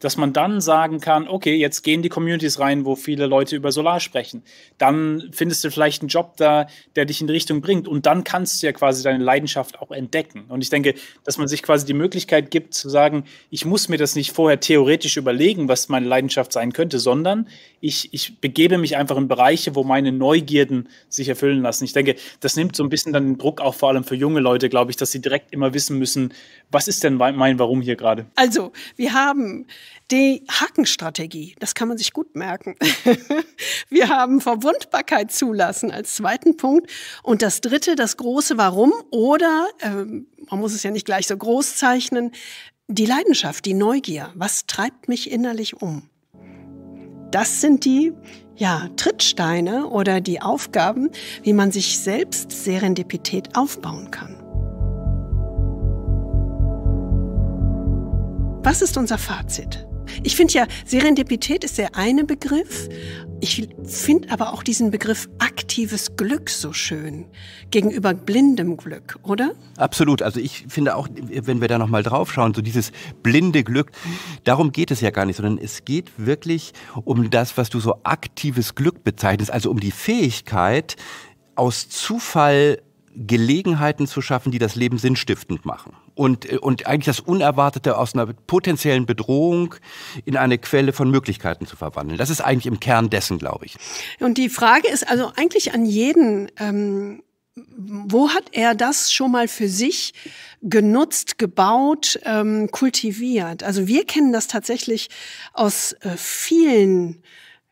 dass man dann sagen kann, okay, jetzt gehen die Communities rein, wo viele Leute über Solar sprechen. Dann findest du vielleicht einen Job da, der dich in die Richtung bringt. Und dann kannst du ja quasi deine Leidenschaft auch entdecken. Und ich denke, dass man sich quasi die Möglichkeit gibt zu sagen, ich muss mir das nicht vorher theoretisch überlegen, was meine Leidenschaft sein könnte, sondern ich, ich begebe mich einfach in Bereiche, wo meine Neugierden sich erfüllen lassen. Ich denke, das nimmt so ein bisschen dann den Druck auch vor allem für junge Leute, glaube ich, dass sie direkt immer wissen müssen, was ist denn mein Warum hier gerade? Also, wir haben die Hakenstrategie, das kann man sich gut merken. wir haben Verwundbarkeit zulassen als zweiten Punkt. Und das dritte, das große Warum oder, ähm, man muss es ja nicht gleich so groß zeichnen, die Leidenschaft, die Neugier. Was treibt mich innerlich um? Das sind die ja, Trittsteine oder die Aufgaben, wie man sich selbst Serendipität aufbauen kann. Was ist unser Fazit? Ich finde ja, Serendipität ist der eine Begriff. Ich finde aber auch diesen Begriff aktives Glück so schön gegenüber blindem Glück, oder? Absolut. Also ich finde auch, wenn wir da nochmal drauf schauen, so dieses blinde Glück, darum geht es ja gar nicht, sondern es geht wirklich um das, was du so aktives Glück bezeichnest, also um die Fähigkeit, aus Zufall Gelegenheiten zu schaffen, die das Leben sinnstiftend machen. Und, äh, und eigentlich das Unerwartete aus einer potenziellen Bedrohung in eine Quelle von Möglichkeiten zu verwandeln. Das ist eigentlich im Kern dessen, glaube ich. Und die Frage ist also eigentlich an jeden, ähm, wo hat er das schon mal für sich genutzt, gebaut, ähm, kultiviert? Also wir kennen das tatsächlich aus äh, vielen,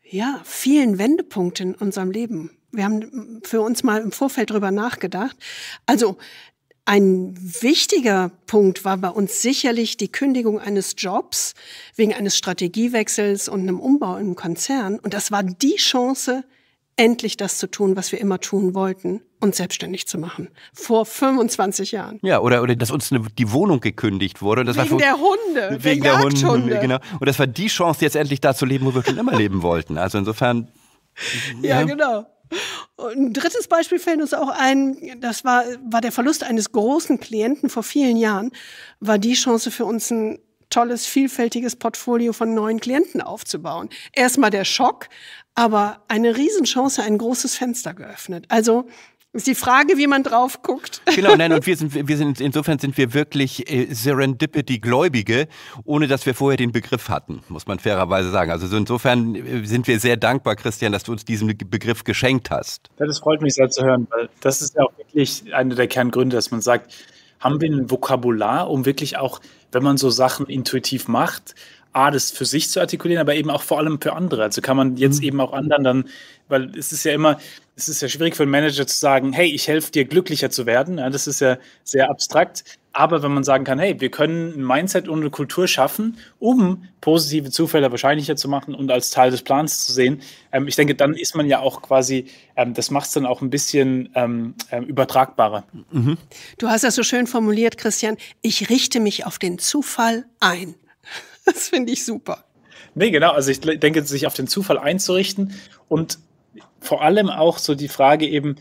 ja, vielen Wendepunkten in unserem Leben. Wir haben für uns mal im Vorfeld drüber nachgedacht. Also ein wichtiger Punkt war bei uns sicherlich die Kündigung eines Jobs wegen eines Strategiewechsels und einem Umbau im Konzern. Und das war die Chance, endlich das zu tun, was wir immer tun wollten, uns selbstständig zu machen. Vor 25 Jahren. Ja, oder, oder dass uns eine, die Wohnung gekündigt wurde. wegen von, der Hunde. Wegen, wegen der, der Hunde. Hunde. Genau. Und das war die Chance, jetzt endlich da zu leben, wo wir schon immer leben wollten. Also insofern. ja, ja genau. Ein drittes Beispiel fällt uns auch ein, das war, war der Verlust eines großen Klienten vor vielen Jahren, war die Chance für uns ein tolles, vielfältiges Portfolio von neuen Klienten aufzubauen. Erstmal der Schock, aber eine Riesenchance, ein großes Fenster geöffnet. Also ist die Frage, wie man drauf guckt. Genau, nein, und wir sind, wir sind, insofern sind wir wirklich äh, Serendipity-Gläubige, ohne dass wir vorher den Begriff hatten, muss man fairerweise sagen. Also insofern äh, sind wir sehr dankbar, Christian, dass du uns diesen Begriff geschenkt hast. Ja, das freut mich sehr zu hören, weil das ist ja auch wirklich einer der Kerngründe, dass man sagt, haben wir ein Vokabular, um wirklich auch, wenn man so Sachen intuitiv macht, A, das für sich zu artikulieren, aber eben auch vor allem für andere. Also kann man jetzt mhm. eben auch anderen dann, weil es ist ja immer, es ist ja schwierig für einen Manager zu sagen, hey, ich helfe dir glücklicher zu werden. Ja, das ist ja sehr abstrakt. Aber wenn man sagen kann, hey, wir können ein Mindset und eine Kultur schaffen, um positive Zufälle wahrscheinlicher zu machen und als Teil des Plans zu sehen, ähm, ich denke, dann ist man ja auch quasi, ähm, das macht es dann auch ein bisschen ähm, ähm, übertragbarer. Mhm. Du hast das so schön formuliert, Christian. Ich richte mich auf den Zufall ein. Das finde ich super. Nee, genau. Also ich denke, sich auf den Zufall einzurichten und vor allem auch so die Frage eben,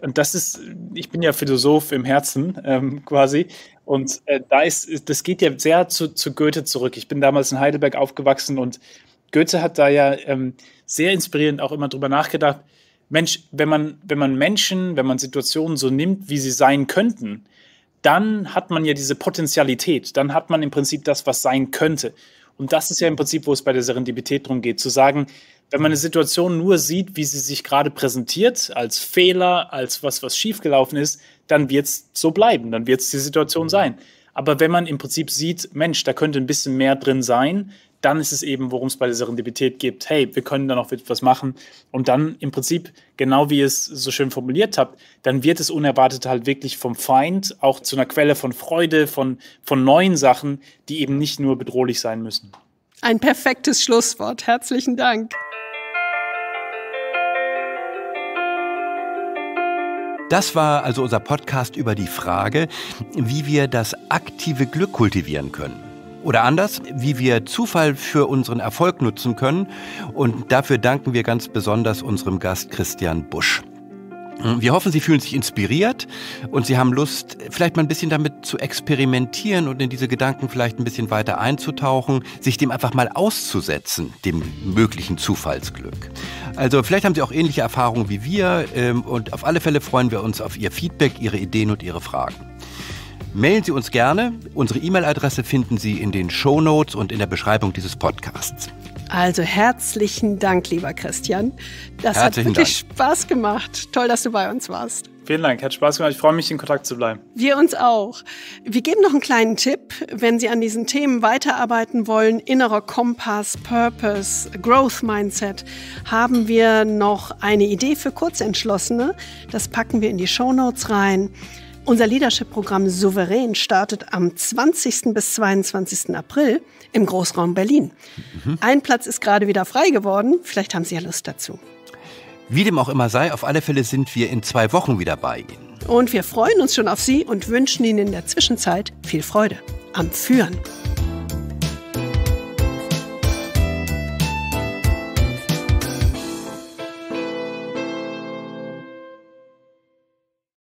und das ist, ich bin ja Philosoph im Herzen ähm, quasi, und äh, da ist, das geht ja sehr zu, zu Goethe zurück. Ich bin damals in Heidelberg aufgewachsen und Goethe hat da ja ähm, sehr inspirierend auch immer drüber nachgedacht. Mensch, wenn man, wenn man Menschen, wenn man Situationen so nimmt, wie sie sein könnten, dann hat man ja diese Potenzialität, dann hat man im Prinzip das, was sein könnte. Und das ist ja im Prinzip, wo es bei der Serendipität darum geht, zu sagen, wenn man eine Situation nur sieht, wie sie sich gerade präsentiert, als Fehler, als was, was schiefgelaufen ist, dann wird es so bleiben, dann wird es die Situation mhm. sein. Aber wenn man im Prinzip sieht, Mensch, da könnte ein bisschen mehr drin sein, dann ist es eben, worum es bei der Serendipität geht. Hey, wir können da noch etwas machen. Und dann im Prinzip, genau wie ihr es so schön formuliert habt, dann wird es unerwartet halt wirklich vom Feind auch zu einer Quelle von Freude, von, von neuen Sachen, die eben nicht nur bedrohlich sein müssen. Ein perfektes Schlusswort. Herzlichen Dank. Das war also unser Podcast über die Frage, wie wir das aktive Glück kultivieren können. Oder anders, wie wir Zufall für unseren Erfolg nutzen können. Und dafür danken wir ganz besonders unserem Gast Christian Busch. Hm, wir hoffen, Sie fühlen sich inspiriert und Sie haben Lust, vielleicht mal ein bisschen damit zu experimentieren und in diese Gedanken vielleicht ein bisschen weiter einzutauchen, sich dem einfach mal auszusetzen, dem möglichen Zufallsglück. Also vielleicht haben Sie auch ähnliche Erfahrungen wie wir ähm, und auf alle Fälle freuen wir uns auf Ihr Feedback, Ihre Ideen und Ihre Fragen. Mailen Sie uns gerne. Unsere E-Mail-Adresse finden Sie in den Show Notes und in der Beschreibung dieses Podcasts. Also herzlichen Dank, lieber Christian. Das herzlichen hat wirklich Dank. Spaß gemacht. Toll, dass du bei uns warst. Vielen Dank, hat Spaß gemacht. Ich freue mich, in Kontakt zu bleiben. Wir uns auch. Wir geben noch einen kleinen Tipp, wenn Sie an diesen Themen weiterarbeiten wollen. Innerer Kompass, Purpose, Growth Mindset. Haben wir noch eine Idee für Kurzentschlossene? Das packen wir in die Show Notes rein. Unser Leadership-Programm Souverän startet am 20. bis 22. April im Großraum Berlin. Mhm. Ein Platz ist gerade wieder frei geworden. Vielleicht haben Sie ja Lust dazu. Wie dem auch immer sei, auf alle Fälle sind wir in zwei Wochen wieder bei Ihnen. Und wir freuen uns schon auf Sie und wünschen Ihnen in der Zwischenzeit viel Freude am Führen.